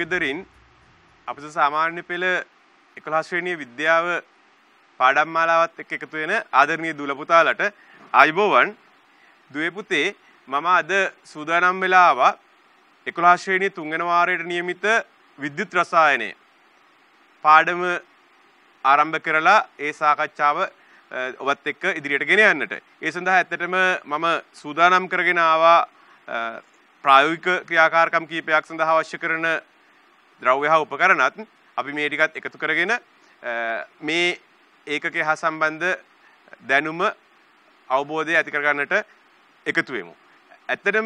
ගෙදරින් අපිට සාමාන්‍ය පෙළ 11 ශ්‍රේණියේ විද්‍යාව පාඩම් මාලාවත් එක්ක එකතු වෙන ආදරණීය දුල පුතාලට ආයුබෝවන් දුවේ පුතේ මම අද සූදානම් වෙලා ආවා 11 ශ්‍රේණියේ තුන්වෙනි වාරයට නියමිත විද්‍යුත් රසායනය පාඩම ආරම්භ කරලා ඒ සාකච්ඡාව ඔබත් එක්ක ඉදිරියට ගෙන යන්නට. ඒ සඳහා ඇත්තටම මම සූදානම් කරගෙන ආවා ප්‍රායෝගික ක්‍රියාකාරකම් කීපයක් සඳහා අවශ්‍ය කරන ද්‍රව්‍ය හා උපකරණත් අපි මේ ටිකත් එකතු කරගෙන මේ ඒකකේ හා සම්බන්ධ දැනුම අවබෝධය ඇති කරගන්නට එකතු වෙමු. ඇත්තටම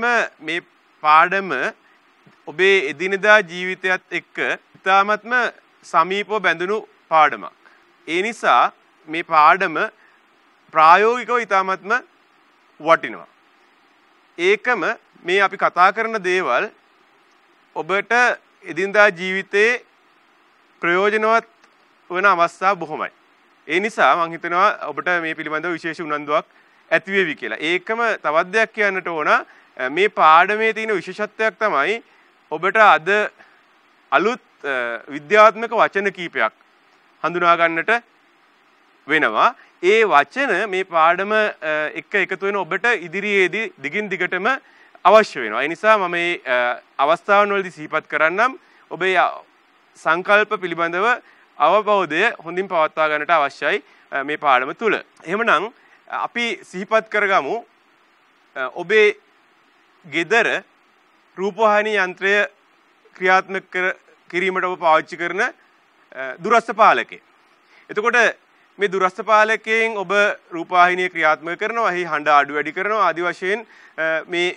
මේ පාඩම ඔබේ එදිනදා ජීවිතයත් එක්ක ඉතාමත්ම සමීපව බැඳුණු පාඩමක්. ඒ නිසා මේ පාඩම ප්‍රායෝගිකව ඉතාමත්ම වටිනවා. ඒකම මේ අපි කතා කරන දේවල් ඔබට එදින්දා ජීවිතයේ ප්‍රයෝජනවත් වන අවස්ථා බොහොමයි. ඒ නිසා මං හිතනවා ඔබට මේ පිළිබඳව විශේෂ උනන්දුවක් ඇති වේවි කියලා. ඒකම තවත් දෙයක් කියන්නට ඕන මේ පාඩමේ තියෙන විශේෂත්වයක් තමයි ඔබට අද අලුත් විද්‍යාත්මක වචන කීපයක් හඳුනා ගන්නට වෙනවා. ඒ වචන මේ පාඩම එක්ක එකතු වෙන ඔබට ඉදිරියේදී දිගින් දිගටම අවශ්‍ය වෙනවා. ඒ නිසා මම මේ අවස්ථාවන්වලදී සිහිපත් කරන්නම් ඔබේ සංකල්ප පිළිබඳව අවබෝධය හොඳින් පවත්වා ගන්නට අවශ්‍යයි මේ පාඩම තුල. එහෙමනම් අපි සිහිපත් කරගමු ඔබේ ගෙදර රූපවාහිනී යන්ත්‍රය ක්‍රියාත්මක කිරීමට ඔබ පාවිච්චි කරන දුරස්ථ පාලකය. එතකොට මේ දුරස්ථ පාලකයෙන් ඔබ රූපවාහිනිය ක්‍රියාත්මක කරනවා, එහි හඬ අඩු වැඩි කරනවා ආදි වශයෙන් මේ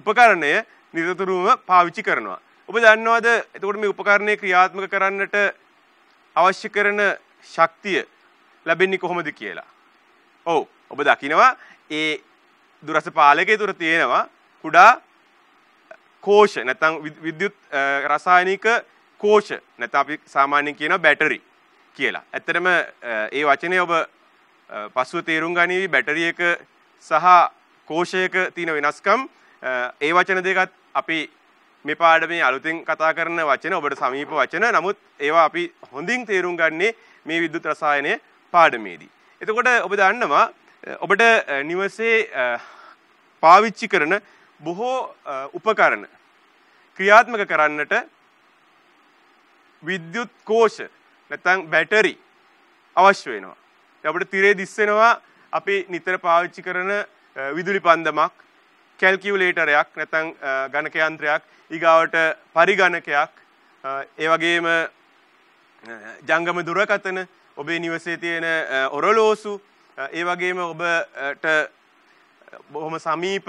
උපකරණය නිරතුරුවම පාවිච්චි කරනවා. ඔබ දන්නවද එතකොට මේ උපකරණය ක්‍රියාත්මක කරන්නට අවශ්‍ය කරන ශක්තිය ලැබෙන්නේ කොහොමද කියලා. ඔව් ඔබ දකිනවා ඒ දුරස පාලකයේ තුර තියෙනවා කුඩා කෝෂ නැත්නම් විද්‍යුත් රසායනික කෝෂ නැත්නම් අපි සාමාන්‍යයෙන් කියනවා බැටරි කියලා. ඇත්තටම ඒ වචනේ ඔබ පසුව තේරුම් ගනීවි බැටරි එක සහ කෝෂයක තියෙන වෙනස්කම් ඒ වචන දෙකත් අපි මේ පාඩමේ අලුතින් කතා කරන වචන ඔබට සමීප වචන නමුත් ඒවා අපි හොඳින් තේරුම් ගන්නේ මේ විද්‍යුත් රසායනය පාඩමේදී. එතකොට ඔබ දන්නවා ඔබට නිවසේ පාවිච්චි කරන බොහෝ උපකරණ ක්‍රියාත්මක කරන්නට විද්‍යුත් කෝෂ නැත්නම් බැටරි අවශ්‍ය වෙනවා. අපිට තිරේ දිස්සෙනවා අපි නිතර පාවිච්චි කරන විදුලි පන්දමක් කැල්කියුලේටරයක් නැත්නම් ගණක යන්ත්‍රයක් ඊගාවට පරිගණකයක් ඒ වගේම ජංගම දුරකථන ඔබේ නිවසේ තියෙන ඔරලෝසු ඒ වගේම ඔබට බොහොම සමීප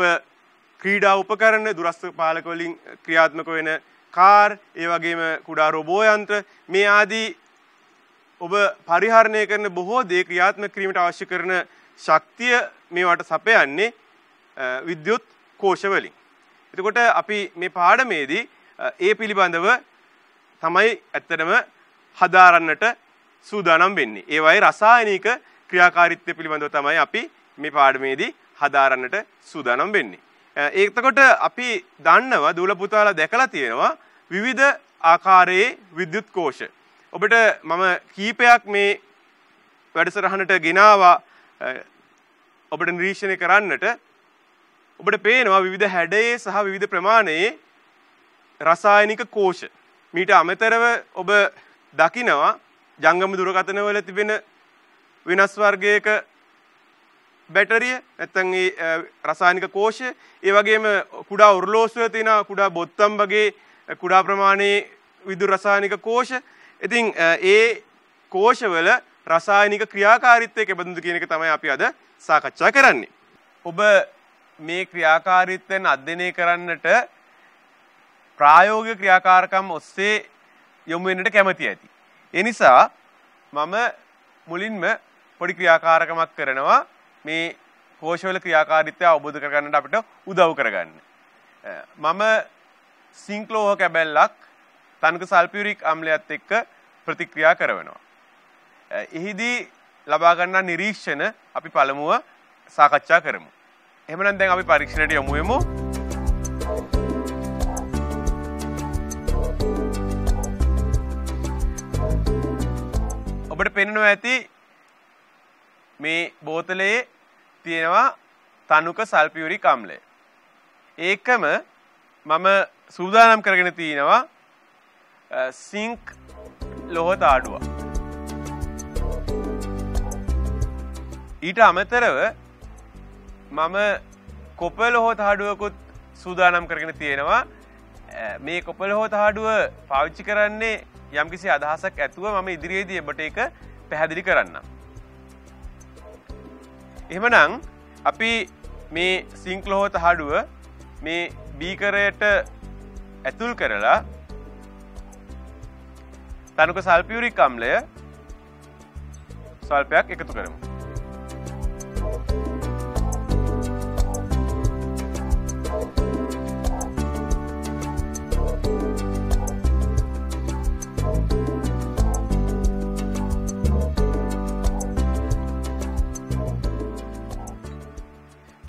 ක්‍රීඩා උපකරණ දුරස්ථ පාලක වලින් ක්‍රියාත්මක වෙන කාර් ඒ වගේම කුඩා රොබෝ යන්ත්‍ර මේ ආදී ඔබ පරිහරණය කරන බොහෝ දේ ක්‍රියාත්මක කිරීමට අවශ්‍ය කරන ශක්තිය මේවට සපයන්නේ විද්‍යුත් කෝෂවලින්. එතකොට අපි මේ පාඩමේදී ඒ පිළිබඳව තමයි ඇත්තටම හදාරන්නට සූදානම් වෙන්නේ. ඒවයි රසායනික ක්‍රියාකාරීත්වය පිළිබඳව තමයි අපි මේ පාඩමේදී හදාරන්නට සූදානම් වෙන්නේ. ඒකකොට අපි දන්නවා දූල පුතාලා දැකලා තියෙනවා විවිධ ආකාරයේ විද්‍යුත් කෝෂ. ඔබට මම කීපයක් මේ වැඩසටහනට ගෙනාවා ඔබට නිරීක්ෂණය කරන්නට ඔබට පේනවා විවිධ හැඩයේ සහ විවිධ ප්‍රමාණයේ රසායනික කෝෂ. මීට අමතරව ඔබ දකිනවා ජංගම දුරකථනවල තිබෙන වෙනස් වර්ගයක බැටරිය නැත්නම් ඒ රසායනික කෝෂය ඒ වගේම කුඩා උරලෝසුවේ තියෙන කුඩා බොත්තම් වගේ කුඩා ප්‍රමාණයේ විදුලි රසායනික කෝෂ. ඉතින් ඒ කෝෂවල රසායනික ක්‍රියාකාරීත්වය කෙබඳුද කියන එක තමයි අපි අද සාකච්ඡා කරන්නේ. ඔබ මේ ක්‍රියාකාරීත්වයෙන් අධ්‍යයනය කරන්නට ප්‍රායෝගික ක්‍රියාකාරකම් ඔස්සේ යොමු වෙන්නට කැමති ඇති. ඒ නිසා මම මුලින්ම පොඩි ක්‍රියාකාරකමක් කරනවා මේ කෝෂවල ක්‍රියාකාරීත්වය අවබෝධ කරගන්නට අපිට උදව් කරගන්න. මම සිංක්ලෝහ කැබැල්ලක් තනක සල්පියුරික් අම්ලයත් එක්ක ප්‍රතික්‍රියා කරනවා. එහිදී ලබාගන්නා නිරීක්ෂණ අපි පළමුුව සාකච්ඡා කරමු. එමනම් දැන් අපි පරීක්ෂණයට යොමුුවමු ඔබට පෙන්නුව ඇති මේ බෝතලයේ තියෙනවා තනුක සල්පියුරික් අම්ලය. ඒකම මම සූදානම් කරගෙන තියෙනවා සිංක් ලොහ තාඩුවක්. ඊට අමතරව මම කොපල හෝ තහඩුවකුත් සූදානම් කරගෙන තියෙනවා මේ කොපල හෝ තහඩුව පාවිච්චි කරන්නේ යම්කිසි අදහසක් ඇතුව මම ඉදිරියේදී එබට එක පැහැදිලි කරන්න. එහෙමනං අපි මේ සිංක්ලොහෝ තහඩුව මේ බීකරයට ඇතුල් කරලා තනුක සල්පියුරික් අම්ලය සල්පයක් එකතු කරමු.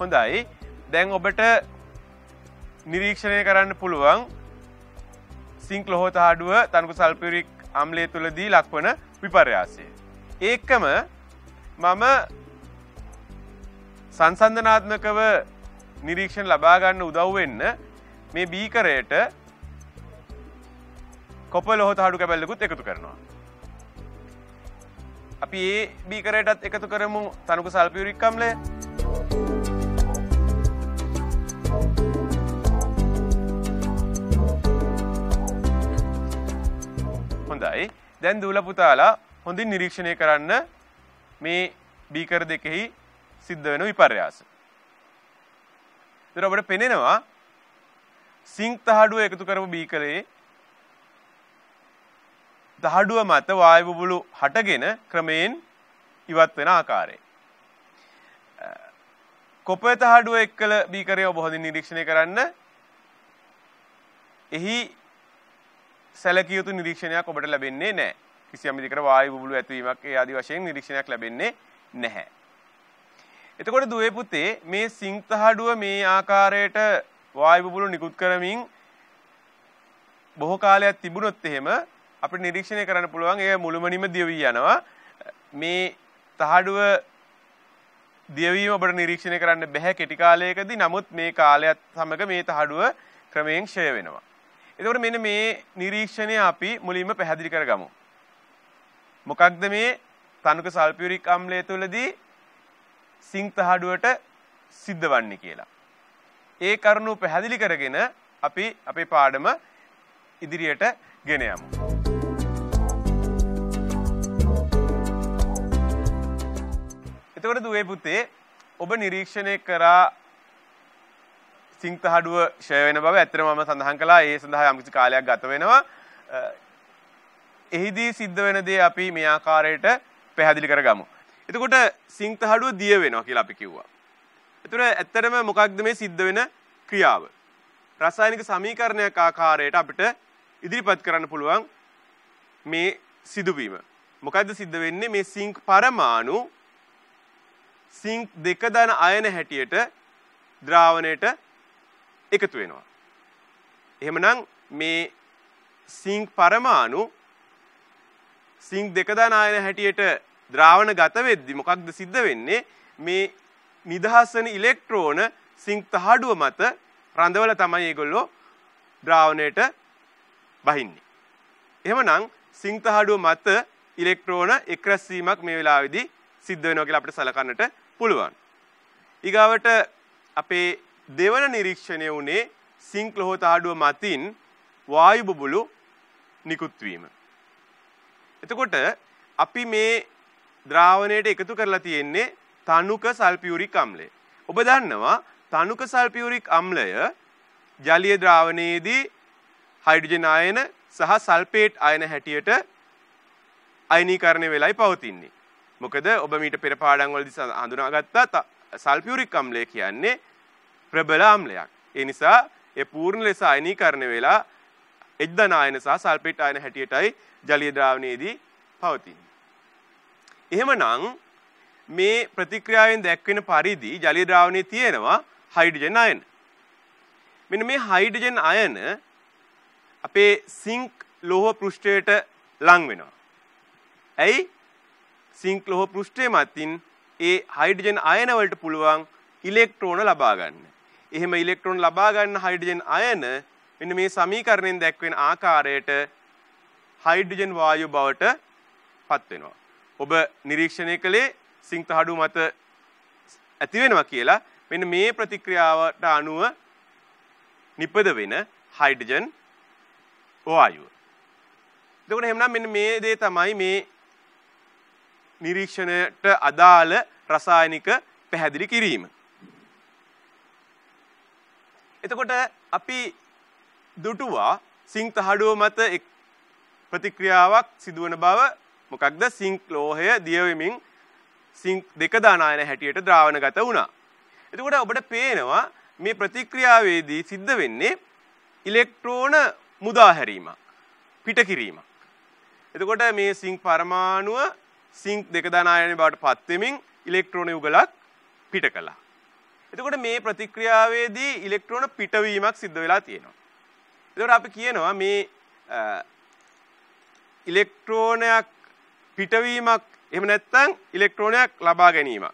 හොඳයි දැන් ඔබට නිරීක්ෂණය කරන්න පුළුවන් සිංක් ලොහෝත හාඩුව තනකු සල්පිරික් අම්ලය තුළදී ලක්වන විපර්යාසය. ඒකම මම සංසන්ධනාත්මකව නිරීක්ෂණ ලබාගන්න උදව්වෙන්න මේ බීකරයට කොප ලොහොත හඩු කැබැල්ලකුත් එකතු කරනවා. අපි ඒ බීකරයටත් එකතු කරමු තනකු සල්පියරික්කම්ලේ. හොඳයි. දැන් දූල පුතාලා හොඳින් නිරීක්ෂණය කරන්න මේ බීකර දෙකෙහි සිද්ධ වෙන විපර්යාස. ඉතින් අපිට පෙනෙනවා සිංක් තහඩුව එකතු කරපු බීකරේ තහඩුව මත වායු බුබුලු හටගෙන ක්‍රමයෙන් ඉවත් වෙන ආකාරය. කොපේ තහඩුව එක්කල බීකරය ඔබ හොඳින් නිරීක්ෂණය කරන්න. එහි සැලකිය යුතු නිරීක්ෂණයක් ඔබට ලැබෙන්නේ නැහැ. කිසියම් විදිහකට වායු බුබුලු ඇතිවීමක් ඒ ආදී වශයෙන් නිරීක්ෂණයක් ලැබෙන්නේ නැහැ. එතකොට දුවේ පුතේ මේ සිංතහඩුව මේ ආකාරයට වායු බුබුලු නිකුත් කරමින් බොහෝ කාලයක් තිබුණොත් එහෙම අපිට නිරීක්ෂණය කරන්න පුළුවන් ඒ මුළුමනින්ම දියවි යනවා. මේ තහඩුව දියවීම ඔබට නිරීක්ෂණය කරන්න බැහැ කෙටි කාලයකදී. නමුත් මේ කාලයත් සමග මේ තහඩුව ක්‍රමයෙන් ක්ෂය වෙනවා. එතකොට මෙන්න මේ නිරීක්ෂණය අපි මුලින්ම පැහැදිලි කරගමු. මොකක්ද මේ තනුක සල්පියුරික් අම්ලය තුළදී සිංක් තහඩුවට සිද්ධ වන්නේ කියලා. ඒ කරුණු පැහැදිලි කරගෙන අපි අපේ පාඩම ඉදිරියට ගෙන යමු. එතකොට දුවේ පුතේ ඔබ නිරීක්ෂණය කරා සිංතහඩුව ෂය වෙන බව ඇත්තටම මම සඳහන් කළා. ඒ සඳහා යම්කිසි කාලයක් ගත වෙනවා. එහිදී සිද්ධ වෙන දේ අපි මේ ආකාරයට පැහැදිලි කරගමු. එතකොට සිංතහඩුව දිය වෙනවා කියලා අපි කිව්වා. එතකොට ඇත්තටම මොකක්ද මේ සිද්ධ වෙන ක්‍රියාව? රසායනික සමීකරණයක් ආකාරයට අපිට ඉදිරිපත් කරන්න පුළුවන් මේ සිදුවීම. මොකද්ද සිද්ධ වෙන්නේ මේ සිංක් පරමාණු සිංක් 2 දන අයන හැටියට ද්‍රාවණයට එකතු වෙනවා. එහෙමනම් මේ සිංක් පරමාණු සිංක් දෙකදානායන හැටියට ද්‍රාවණ ගත වෙද්දි මොකක්ද සිද්ධ වෙන්නේ මේ නිදහසන ඉලෙක්ට්‍රෝන සිංක් තහඩුව මත රඳවල තමයි ඒගොල්ලෝ ද්‍රාවණයට බහින්නේ. එහෙමනම් සිංක් තහඩුව මත ඉලෙක්ට්‍රෝන එක්රැස් වීමක් මේ වෙලාවේදී සිද්ධ වෙනවා කියලා අපිට සලකන්නට පුළුවන්. ඊගාවට අපේ දෙවන නිරීක්ෂණය වුණේ සිංක් ලොහ තහඩුව මතින් වායු බුබුලු නිකුත් වීම. එතකොට අපි මේ ද්‍රාවණයට එකතු කරලා තියෙන්නේ තනුක සල්පියුරික් අම්ලය. ඔබ දන්නවා තනුක සල්පියුරික් අම්ලය ජලීය ද්‍රාවණයේදී හයිඩ්‍රජන් අයන සහ සල්ෆේට් අයන හැටියට අයනීකරණය වෙලයි පවතින්නේ. මොකද ඔබ මීට පෙර පාඩම් වලදී හඳුනාගත්තා සල්ෆියුරික් අම්ලය කියන්නේ ප්‍රබලාම්ලයක්. ඒ නිසා ඒ පූර්ණ ලෙස අයනීකරණය වෙලා එක්දන ආයන සහ සල්පේට් ආයන හැටියටයි ජලීය ද්‍රාවණයේදී පවතින්නේ. එහෙමනම් මේ ප්‍රතික්‍රියාවෙන් දැක්වෙන පරිදි ජලීය ද්‍රාවණයේ තියෙනවා හයිඩ්‍රජන් අයන. මෙන්න මේ හයිඩ්‍රජන් අයන අපේ සිංක් ලෝහ පෘෂ්ඨයට ලං වෙනවා. ඇයි? සිංක් ලෝහ පෘෂ්ඨයේ මතින් ඒ හයිඩ්‍රජන් අයන වලට පුළුවන් ඉලෙක්ට්‍රෝන ලබා ගන්න. එහෙම ඉලෙක්ට්‍රෝන ලබා ගන්න හයිඩ්‍රජන් අයන මෙන්න මේ සමීකරණයෙන් දැක්වෙන ආකාරයට හයිඩ්‍රජන් වායු බවට පත් වෙනවා. ඔබ නිරීක්ෂණය කළේ සිංත හඩු මත ඇති වෙනවා කියලා මෙන්න මේ ප්‍රතික්‍රියාවට අනුව නිපද වෙන හයිඩ්‍රජන් වායුව. එතකොට එහෙනම් මෙන්න මේ දේ තමයි මේ නිරීක්ෂණයට අදාළ රසායනික පැහැදිලි කිරීම. එතකොට අපි දුටුවා සිංක් තහඩුව මත එක් ප්‍රතික්‍රියාවක් සිදුවන බව මොකක්ද සිංක් ලෝහය දියවෙමින් සිංක් දෙක දානායන හැටියට ද්‍රාවණගත වුණා. එතකොට ඔබට පේනවා මේ ප්‍රතික්‍රියාවේදී සිද්ධ වෙන්නේ ඉලෙක්ට්‍රෝන මුදා හැරීමක් පිට කිරීමක්. එතකොට මේ සිංක් පරමාණුව සිංක් දෙක දානායන බවට පත් වෙමින් ඉලෙක්ට්‍රෝන යුගලක් පිට කළා. එතකොට මේ ප්‍රතික්‍රියාවේදී ඉලෙක්ට්‍රෝන පිටවීමක් සිද්ධ වෙලා තියෙනවා. එතකොට අපි කියනවා මේ ඉලෙක්ට්‍රෝනයක් පිටවීමක් එහෙම නැත්නම් ඉලෙක්ට්‍රෝනයක් ලබා ගැනීමක්.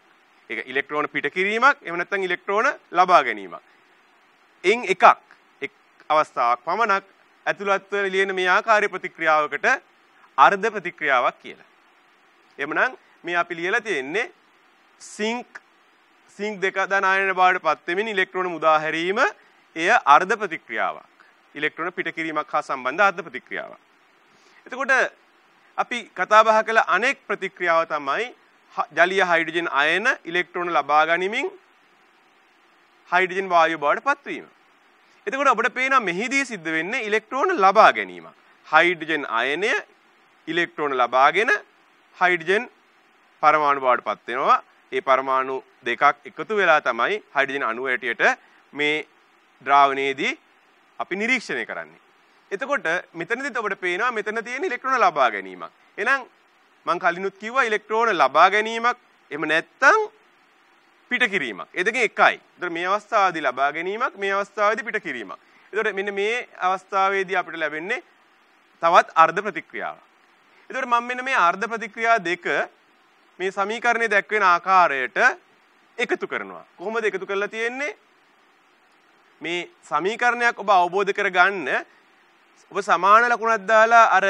ඒක ඉලෙක්ට්‍රෝන පිට කිරීමක් එහෙම නැත්නම් ඉලෙක්ට්‍රෝන ලබා ගැනීමක්. එන් එකක් එක් අවස්ථාවක් පමණක් ඇතුළත් වෙන ලියන මේ ආකාරයේ ප්‍රතික්‍රියාවකට අර්ධ ප්‍රතික්‍රියාවක් කියලා. එමනම් මේ අපි ලියලා තියෙන්නේ සිංක් සිංක් දෙක ධනායන බවට පත්වෙමින් ඉලෙක්ට්‍රෝන මුදා හැරීම එය අර්ධ ප්‍රතික්‍රියාවක්. ඉලෙක්ට්‍රෝන පිටකිරීමක් හා සම්බන්ධ අර්ධ ප්‍රතික්‍රියාවක්. එතකොට අපි කතා බහ කළ අනෙක් ප්‍රතික්‍රියාව තමයි ජලීය හයිඩ්‍රජන් අයන ඉලෙක්ට්‍රෝන ලබා ගනිමින් හයිඩ්‍රජන් වායුව බවට පත්වීම. එතකොට අපිට පේනවා මෙහිදී සිද්ධ වෙන්නේ ඉලෙක්ට්‍රෝන ලබා ගැනීම. හයිඩ්‍රජන් අයනය ඉලෙක්ට්‍රෝන ලබාගෙන හයිඩ්‍රජන් පරමාණු බවට පත්වෙනවා. ඒ පරමාණු දෙකක් එකතු වෙලා තමයි හයිඩ්‍රජන් අණුව ඇටියට මේ ද්‍රාවණයේදී අපි නිරීක්ෂණය කරන්නේ. එතකොට මෙතනදිත් ඔබට පේනවා මෙතන තියෙන ඉලෙක්ට්‍රෝන ලබා ගැනීමක්. එහෙනම් මම කලිනුත් කිව්වා ඉලෙක්ට්‍රෝන ලබා ගැනීමක් එහෙම නැත්නම් පිට කිරීමක්. ඒ දෙකෙන් එකයි. ඒතර මේ අවස්ථාවේදී ලබා ගැනීමක් මේ අවස්ථාවේදී පිට කිරීමක්. ඒතර මෙන්න මේ අවස්ථාවේදී අපිට ලැබෙන්නේ තවත් අර්ධ ප්‍රතික්‍රියාවක්. ඒතර මම මෙන්න මේ අර්ධ ප්‍රතික්‍රියා දෙක මේ සමීකරණය දැක්වෙන ආකාරයට එකතු කරනවා. කොහොමද එකතු කරලා තියෙන්නේ? මේ සමීකරණයක් ඔබ අවබෝධ කරගන්න ඔබ සමාන ලකුණක් දාලා අර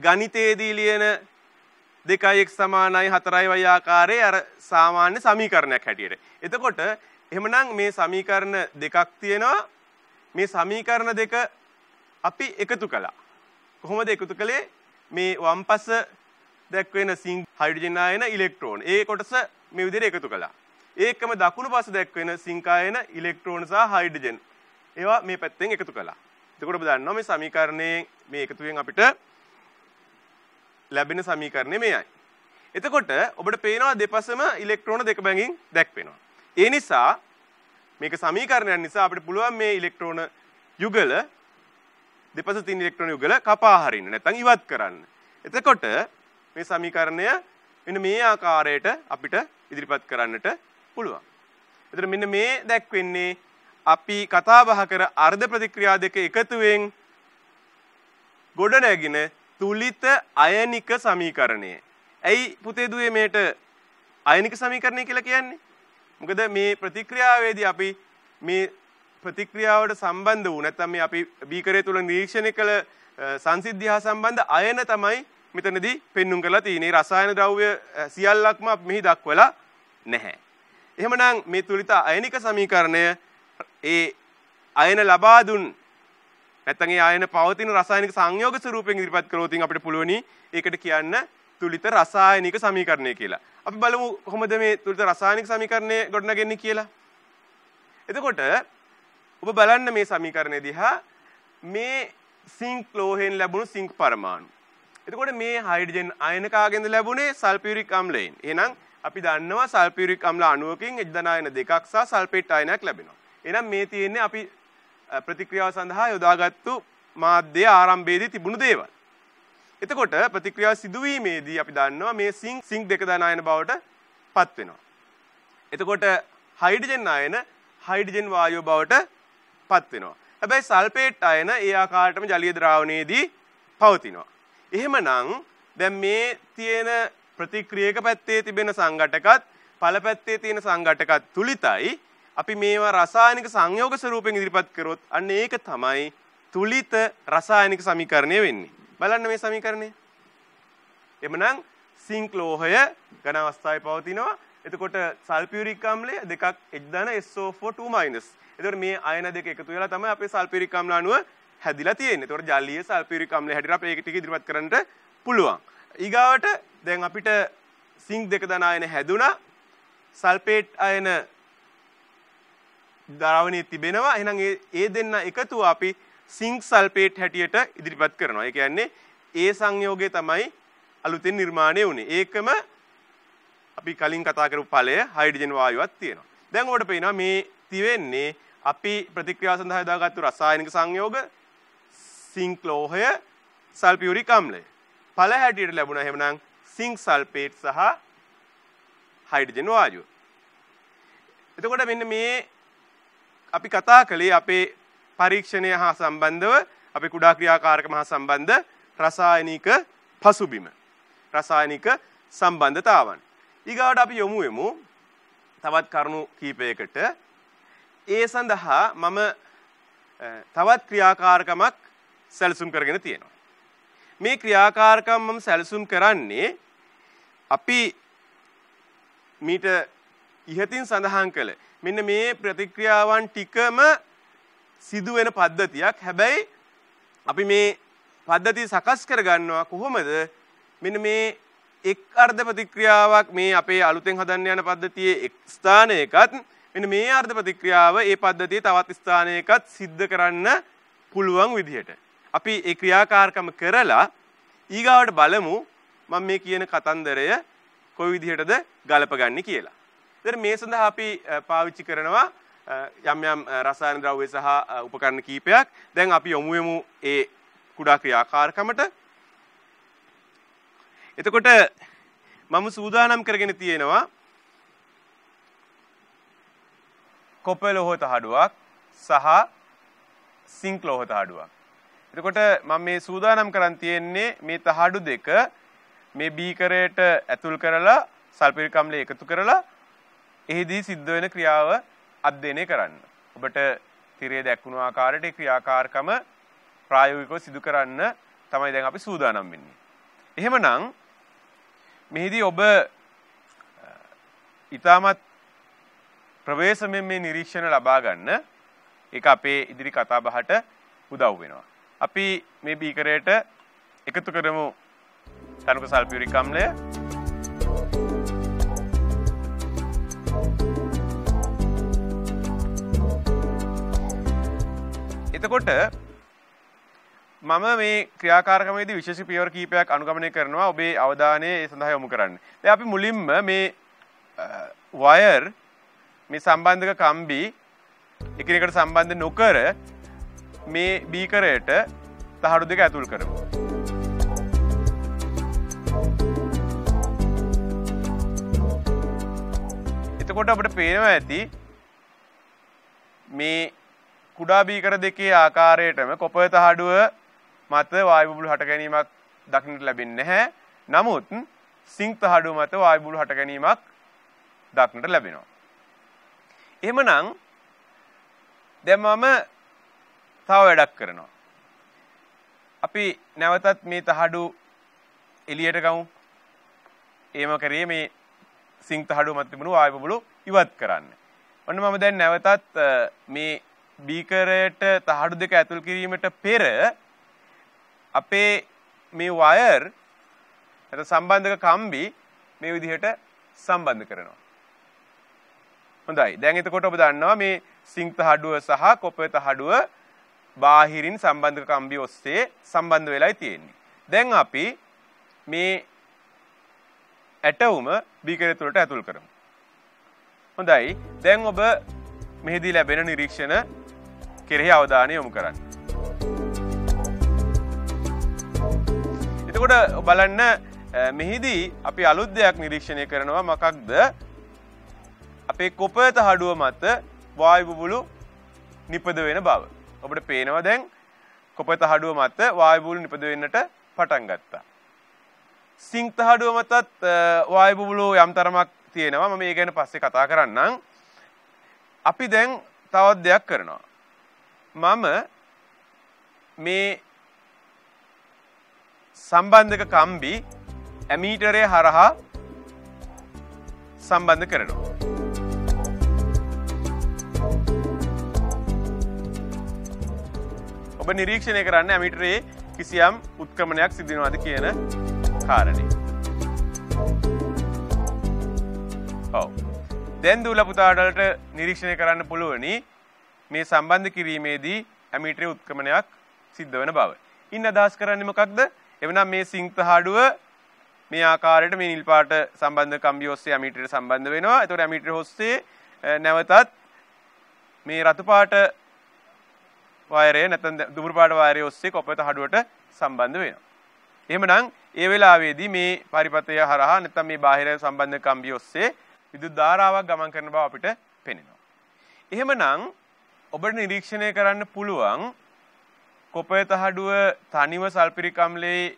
ගණිතයේදී ලියන 2x 4y ආකාරයේ අර සාමාන්‍ය සමීකරණයක් හැටියට. එතකොට එහෙමනම් මේ සමීකරණ දෙකක් තියෙනවා. මේ සමීකරණ දෙක අපි එකතු කළා. කොහොමද එකතු කළේ? මේ වම්පස දැක්වෙන සිං හයිඩ්‍රජන් ආයන ඉලෙක්ට්‍රෝන. ඒ කොටස මේ විදිහට එකතු කළා. ඒකම දකුණු පාස දැක්වෙන සිංක් ආයන ඉලෙක්ට්‍රෝන සහ හයිඩ්‍රජන්. ඒවා මේ පැත්තෙන් එකතු කළා. එතකොට ඔබ දන්නවා මේ සමීකරණයේ මේ එකතුවෙන් අපිට ලැබෙන සමීකරණය මේයි. එතකොට ඔබට පේනවා දෙපසම ඉලෙක්ට්‍රෝන දෙක බැගින් දැක්වෙනවා. ඒ නිසා මේක සමීකරණයක් නිසා අපිට පුළුවන් මේ ඉලෙක්ට්‍රෝන යුගල දෙපස තින් ඉලෙක්ට්‍රෝන යුගල කපා හරින්න නැත්නම් ඉවත් කරන්න. එතකොට මේ සමීකරණය මෙන්න මේ ආකාරයට අපිට ඉදිරිපත් කරන්නට පුළුවන්. එතකොට මෙන්න මේ දැක්වෙන්නේ අපි කතා බහ කර අර්ධ ප්‍රතික්‍රියා දෙක එකතුවෙන් ගොඩනැගින තුලිත අයනික සමීකරණය. ඇයි පුතේ දුවේ මේට අයනික සමීකරණය කියලා කියන්නේ? මොකද මේ ප්‍රතික්‍රියාවේදී අපි මේ ප්‍රතික්‍රියාවට සම්බන්ධ වූ නැත්නම් මේ අපි බීකරය තුල නිරීක්ෂණය කළ සංසිද්ධිය හා සම්බන්ධ අයන තමයි මෙතනදී පෙන්눔 කරලා තියෙන්නේ රසායන ද්‍රව්‍ය සියල්ලක්ම අපි මෙහි දක්වලා නැහැ. එහෙමනම් මේ තුලිත අයනික සමීකරණය ඒ අයන ලබා දුන් නැත්නම් ඒ අයන පවතින රසායනික සංයෝග ස්වරූපයෙන් ඉදිරිපත් කළොත් අපිට පුළුවනි ඒකට කියන්න තුලිත රසායනික සමීකරණය කියලා. අපි බලමු කොහොමද මේ තුලිත රසායනික සමීකරණය ගොඩනගන්නේ කියලා. එතකොට ඔබ බලන්න මේ සමීකරණය දිහා මේ සිංක් ලෝහයෙන් ලැබුණු සිංක් පරමාණු එතකොට මේ හයිඩ්‍රජන් අයන කාගෙන්ද ලැබුණේ සල්ෆියුරික් අම්ලයෙන්. එහෙනම් අපි දන්නවා සල්ෆියුරික් අම්ල අණුවකින් එජ්දන අයන දෙකක් සහ සල්ෆේට් අයනයක් ලැබෙනවා. එහෙනම් මේ තියෙන්නේ අපි ප්‍රතික්‍රියාව සඳහා යොදාගත්තු මාධ්‍යයේ ආරම්භයේදී තිබුණු දේවල්. එතකොට ප්‍රතික්‍රියාව සිදුවීමේදී අපි දන්නවා මේ සිංක් සිංක් දෙක දන අයන බවට පත් වෙනවා. එතකොට හයිඩ්‍රජන් අයන හයිඩ්‍රජන් වායුව බවට පත් වෙනවා. හැබැයි සල්ෆේට් අයන ඒ ආකාරයටම ජලීය ද්‍රාවණයේදී පවතිනවා. එහෙමනම් දැන් මේ තියෙන ප්‍රතික්‍රියක පැත්තේ තිබෙන සංඝටකත් ඵල පැත්තේ තියෙන සංඝටකත් තුලිතයි අපි මේවා රසායනික සංයෝග ස්වරූපයෙන් ඉදිරිපත් කරොත් අන්න ඒක තමයි තුලිත රසායනික සමීකරණය වෙන්නේ. බලන්න මේ සමීකරණය. එමනම් සිංක් ලෝහය ඝන අවස්ථාවේ පවතිනවා. එතකොට සල්ෆියුරික් අම්ලය දෙකක් 1000 SO4 2-. එතකොට මේ අයන දෙක එකතු වෙලා තමයි අපේ සල්ෆියුරික් අම්ල අණුව හැදිලා තියෙන්නේ. ඒතකොට ජලීය සල්ෆියුරික් අම්ලය හැටියට අපි ඒක ටික ඉදිරිපත් කරන්න පුළුවන්. ඊගාවට දැන් අපිට සිංක් දෙක දන ආයන හැදුනා. සල්ෆේට් ආයන ද්‍රාවණයේ තිබෙනවා. එහෙනම් ඒ දෙන්න එකතුව අපි සිංක් සල්ෆේට් හැටියට ඉදිරිපත් කරනවා. ඒ කියන්නේ ඒ සංයෝගය තමයි අලුතෙන් නිර්මාණය වුණේ. ඒකම අපි කලින් කතා කරපු ඵලය හයිඩ්‍රජන් වායුවක් තියෙනවා. දැන් ඔබට පේනවා මේ තිබෙන්නේ අපි ප්‍රතික්‍රියාව සඳහා යොදාගත්තු රසායනික සංයෝග සිංක් ලෝහය සල්පියුරික් අම්ලය. ඵල හැටියට ලැබුණා එහෙමනම් සිංක් සල්ෆේට් සහ හයිඩ්‍රජන් වායුව. එතකොට මෙන්න මේ අපි කතා කළේ අපේ පරීක්ෂණය හා සම්බන්ධව අපි කුඩා ක්‍රියාකාරකම හා සම්බන්ධ රසායනික පසුබිම. රසායනික සම්බන්ධතාවන්. ඊගාවට අපි යොමු වෙමු තවත් කරුණු කීපයකට. ඒ සඳහා මම තවත් ක්‍රියාකාරකමක් සැලසුම් කරගෙන තියෙනවා. මේ ක්‍රියාකාරකම් මම සැලසුම් කරන්නේ අපි මීට ඉහතින් සඳහන් කළ මෙන්න මේ ප්‍රතික්‍රියාවන් ටිකම සිදු වෙන පද්ධතියක්. හැබැයි අපි මේ පද්ධතිය සකස් කරගන්නවා කොහොමද? මෙන්න මේ එක් අර්ධ ප්‍රතික්‍රියාවක් මේ අපේ අලුතෙන් හදන්න යන පද්ධතියේ එක් ස්ථානයකත් මෙන්න මේ අර්ධ ප්‍රතික්‍රියාව ඒ පද්ධතියේ තවත් ස්ථානයකත් සිද්ධ කරන්න පුළුවන් විදිහට අපි ඒ ක්‍රියාකාරකම කරලා ඊගාවට බලමු මම මේ කියන කතන්දරය කොයි විදිහටද ගලපගන්නේ කියලා. ඒතර මේ සඳහා අපි පාවිච්චි කරනවා යම් යම් රසායන ද්‍රව්‍ය සහ උපකරණ කීපයක්. දැන් අපි යොමු වෙමු ඒ කුඩා ක්‍රියාකාරකමට. එතකොට මම සූදානම් කරගෙන තියෙනවා කොප ලෝහ තහඩුවක් සහ සිංක් ලෝහ තහඩුවක්. එතකොට මම මේ සූදානම් කරන් තියෙන්නේ මේ තහඩු දෙක මේ බීකරයට ඇතුල් කරලා සල්ෆිරික් අම්ලය එකතු කරලා එහිදී සිද්ධ වෙන ක්‍රියාව අධ්‍යයනය කරන්න. ඔබට තිරේ දැක්වුණු ආකාරයට ක්‍රියාකාරකම ප්‍රායෝගිකව සිදු කරන්න තමයි දැන් අපි සූදානම් වෙන්නේ. එහෙමනම් මෙහිදී ඔබ ඊටමත් ප්‍රවේශමෙන් මේ නිරීක්ෂණ ලබා ගන්න ඒක අපේ ඉදිරි කතා බහට උදව් වෙනවා. අපි මේ බීකරයට එකතු කරමු තනුක සල්පියුරිකම්ලය එතකොට මම මේ ක්‍රියාකාරකමේද විශේෂ පියවර කීපයක් අනුගමනය කරනවා ඔබේ අවධානය ඒ සඳහා යොමු කරන්න. දැන් අපි මුලින්ම මේ වයර් මේ සම්බන්ධක කම්බි එකිනෙකට සම්බන්ධ නොකර මේ බීකරයට තහඩු දෙක ඇතුල් කරමු. එතකොට අපට පේනවා ඇති මේ කුඩා බීකර දෙකේ ආකාරයටම කොපය තහඩුව මත වායුබුබුළු හට ගැනීමක් දක්නට ලැබෙන්නේ නැහැ. නමුත් සිංක් තහඩුව මත වායුබුබුළු හට ගැනීමක් දක්නට ලැබෙනවා. එහෙමනම් දැන් මම තව වැඩක් කරනවා. අපි නැවතත් මේ තහඩු එලියට ගමු. ඒම කරේ මේ සිං තහඩු මත තිබුණු වායු බුබුලු ඉවත් කරන්න. ඔන්න මම දැන් නැවතත් මේ බීකරයට තහඩු දෙක ඇතුල් කිරීමට පෙර අපේ මේ වයර් සම්බන්ධක කම්බි මේ විදිහට සම්බන්ධ කරනවා. හොඳයි. දැන් එතකොට ඔබ දන්නවා මේ සිං තහඩුව සහ කොපෙත හඩුව බාහිරින් සම්බන්ධක කම්බි ඔස්සේ සම්බන්ධ වෙලායි තියෙන්නේ. දැන් අපි මේ ඇටවුම බීකරය තුළට ඇතුල් කරමු. හොඳයි දැන් ඔබ මෙහිදී ලැබෙන නිරීක්ෂණ කෙරෙහි අවධානය යොමු කරන්න. එතකොට බලන්න මෙහිදී අපි අලුත් දෙයක් නිරීක්ෂණය කරනවා මකක්ද අපේ කොපත හඩුව මත වායුබුබුලු නිපද වෙන බව. ඔබට පේනවා දැන් කොප තහඩුව මත වායුබුබුලු නිපද වෙන්නට පටන් ගත්තා. සිං තහඩුව මතත් වායුබුබුලු යම් තරමක් තියෙනවා මම ඒ ගැන පස්සේ කතා කරන්නම්. අපි දැන් තවත් දෙයක් කරනවා. මම මේ සම්බන්ධක කම්බි ඇමීටරය හරහා සම්බන්ධ කරනවා. ඔබ නිරීක්ෂණය කරන්න ඇමිටරේ කිසියම් උත්ක්‍රමණයක් සිදනවාද කියන කාරණය. ඔව. දැන් දූල පුතාඩලට නිරීක්ෂණය කරන්න පුළුවනි මේ සම්බන්ධ කිරීමේදී ඇමිටරේ උත්ක්‍රමණයක් සිද්ධ වන බව. ඉන්න අදහස් කරන්නේ මොකක්ද? එවනම් මේ සිංත හාඩුව මේ ආකාරයට මේ නිල් පාට සම්බන්ධ කම්බි ඔස්සේ ඇමිටරේ සම්බන්ධ වෙනවා. ඒතකොට ඇමිටරේ ඔස්සේ නැවතත් මේ රතු පාට වයරය නැත්නම් දුඹුරු පාට වයරය ඔස්සේ කොපමණ හඩුවට සම්බන්ධ වෙනවා. එහෙමනම් ඒ වෙලාවේදී මේ පරිපථය හරහා නැත්නම් මේ බාහිර සම්බන්ධ කම්බිය ඔස්සේ විදුලි ධාරාවක් ගමන් කරන බව අපිට පෙනෙනවා. එහෙමනම් ඔබට නිරීක්ෂණය කරන්න පුළුවන් කොපය තහඩුව තනිව සල්පිරික් අම්ලයේ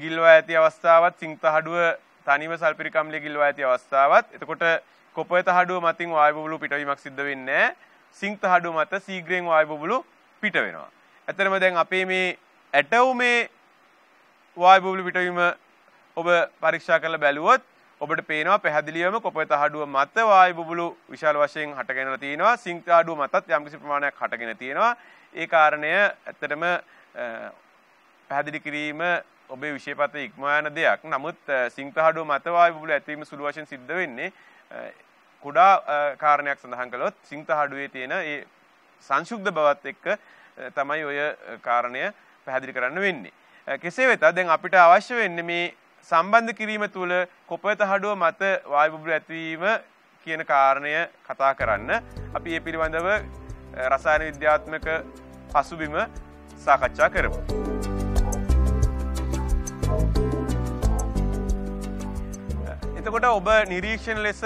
ගිල්වා ඇති අවස්ථාවත් සිං තහඩුව තනිව සල්පිරික් අම්ලයේ ගිල්වා ඇති අවස්ථාවත් එතකොට කොපය තහඩුව මතින් වායු බුබුලු පිටවීමක් සිද්ධ වෙන්නේ සිං තහඩුව මත සීග්‍රයෙන් වායු බුබුලු පිට වෙනවා. ඇතරම දැන් අපේ මේ ඇටව් මේ වායබූලි පිටවීම ඔබ පරීක්ෂා කරලා බැලුවොත් ඔබට පේනවා පැහැදිලිවම කොපය තහඩුව මත වායුබුබුලු විශාල වශයෙන් හටගෙන තියෙනවා සිංක් තහඩුව මතත් යම්කිසි ප්‍රමාණයක් හටගෙන තියෙනවා ඒ කාරණය ඇත්තටම පැහැදිලි කිරීම ඔබේ විශේෂපත ඉක්මවා යන දෙයක්. නමුත් සිංක් තහඩුව මත වායුබුබුලු ඇතිවීම සුළු වශයෙන් සිද්ධ වෙන්නේ කුඩා කාරණයක් සඳහන් කළොත් සිං තහඩුවේ තියෙන ඒ සංශුද්ධ බවත් එක්ක තමයි ඔය කාරණය පැහැදිලි කරන්න වෙන්නේ. කෙසේ වෙතත් දැන් අපිට අවශ්‍ය වෙන්නේ මේ සම්බන්ධ කිරීම තුළ කොපත හඩුව මත වායු බුබුලු ඇතිවීම කියන කාරණය කතා කරන්න අපි ඒ පිළිබඳව රසායන විද්‍යාත්මක පසුබිම සාකච්ඡා කරමු. එතකොට ඔබ නිරීක්ෂණ ලෙස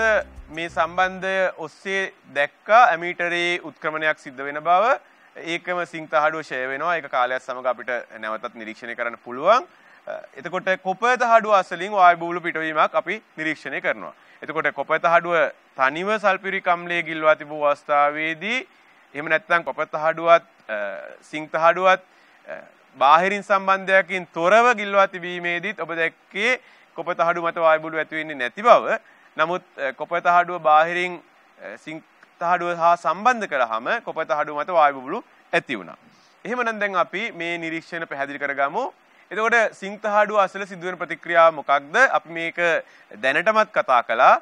මේ සම්බන්ධය ඔස්සේ දැක්කා ඇමීටරේ උත්ක්‍රමණයක් සිද්ධ වෙන බව ඒකම සිංතහඩුව ෂය වෙනවා ඒක කාලයක් සමඟ අපිට නැවතත් නිරීක්ෂණය කරන්න පුළුවන් එතකොට කොපත හඩුව අසලින් වායබූලු පිටවීමක් අපි නිරීක්ෂණය කරනවා. එතකොට කොපත හඩුව තනිව සල්පිරි කම්ලේ ගිල්වා තිබූ අවස්ථාවේදී එහෙම නැත්නම් කොපත හඩුවත් සිංත හඩුවත් බාහිරින් සම්බන්ධයකින් තොරව ගිල්වා තිබීමේදීත් ඔබ දැක්කේ කොපත හඩු මත වායබූලු ඇති වෙන්නේ නැති බව නමුත් කොපතහඩුව බාහිරින් සිංතහඩුව හා සම්බන්ධ කරාම කොපතහඩුව මත වායු බුබුලු ඇති වුණා. එහෙමනම් දැන් අපි මේ නිරීක්ෂණ පැහැදිලි කරගමු. එතකොට සිංතහඩුව අසල සිදුවෙන ප්‍රතික්‍රියාව මොකක්ද? අපි මේක දැනටමත් කතා කළා.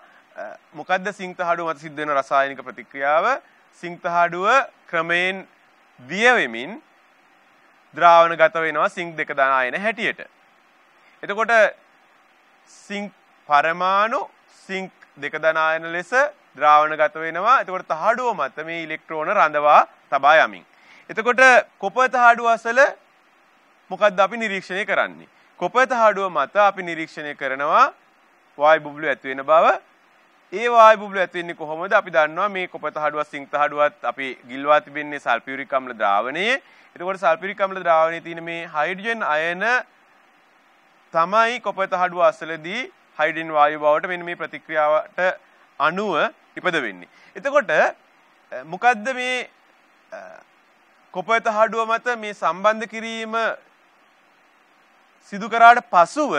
මොකද්ද සිංතහඩුව මත සිදුවෙන රසායනික ප්‍රතික්‍රියාව? සිංතහඩුව ක්‍රමයෙන් දිය වෙමින් ද්‍රාවණ ගත වෙනවා සිංක් දෙක දාන අයන හැටියට. එතකොට සිංක් පරමාණු සිංක් දෙකදනායන ලෙස ද්‍රාවණගත වෙනවා. එතකොට තහඩුව මත මේ ඉලෙක්ට්‍රෝන රඳවා තබා යමින්. එතකොට කොප තහඩුව අසල මොකද්ද අපි නිරීක්ෂණය කරන්නේ? කොප තහඩුව මත අපි නිරීක්ෂණය කරනවා වායු බුබුලු ඇති වෙන බව. ඒ වායු බුබුලු ඇති වෙන්නේ කොහොමද? අපි දන්නවා මේ කොප තහඩුව සිංක් තහඩුවත් අපි ගිල්වා තිබෙන්නේ සල්ෆියුරික් අම්ල ද්‍රාවණයේ. එතකොට සල්ෆියුරික් අම්ල ද්‍රාවණයේ තියෙන මේ හයිඩ්‍රජන් අයන තමයි කොප තහඩුව අසලදී හයිඩ්‍රජන් වායු බවට මෙන්න මේ ප්‍රතික්‍රියාවට අණුව ඉපද වෙන්නේ. එතකොට මොකද්ද මේ කොපවත හඩුව මත මේ සම්බන්ධ කිරීම සිදු කරාට පසුව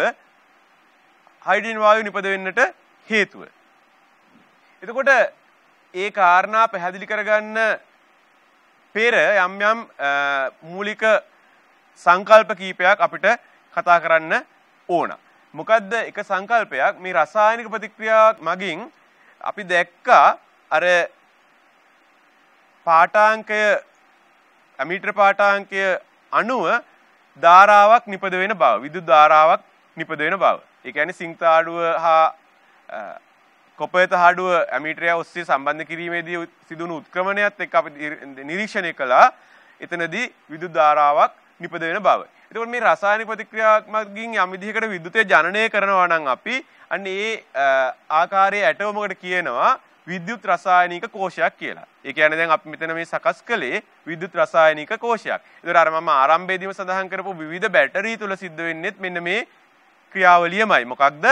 හයිඩ්‍රජන් වායු නිපද වෙන්නට හේතුව. එතකොට ඒ කාරණා පැහැදිලි කරගන්න පෙර යම් යම් මූලික සංකල්ප කීපයක් අපිට කතා කරන්න ඕනා. මොකද්ද එක සංකල්පයක් මේ රසායනික ප්‍රතික්‍රියාවක් මගින් අපි දැක්කා අර පාටාංකය ඇමීටර් පාටාංකය අනුව ධාරාවක් නිපද වෙන බව විදුලි ධාරාවක් නිපද වෙන බව. ඒ කියන්නේ සිංක් තාඩුව හා කොපය තහඩුව ඇමීටරය ඔස්සේ සම්බන්ධ කිරීමේදී සිදුණු උත්ක්‍රමණයත් එක්ක අපි නිරීක්ෂණය කළා. එතනදී විදුලි ධාරාවක් නිපද වෙන බව. එතකොට මේ රසායනික ප්‍රතික්‍රියාත්මකින් යම් විදිහකට විද්‍යුතය ජනනය කරනවා නම් අපි අන්න ඒ ආකාරයේ ඇටෝමකට කියනවා විද්‍යුත් රසායනික කෝෂයක් කියලා. ඒ කියන්නේ දැන් අපි මෙතන මේ සකස් කළේ විද්‍යුත් රසායනික කෝෂයක්. ඒතර අර මම ආරම්භයේදීම සඳහන් කරපු විවිධ බැටරි තුල සිද්ධ වෙන්නේත් මෙන්න මේ ක්‍රියාවලියමයි. මොකක්ද?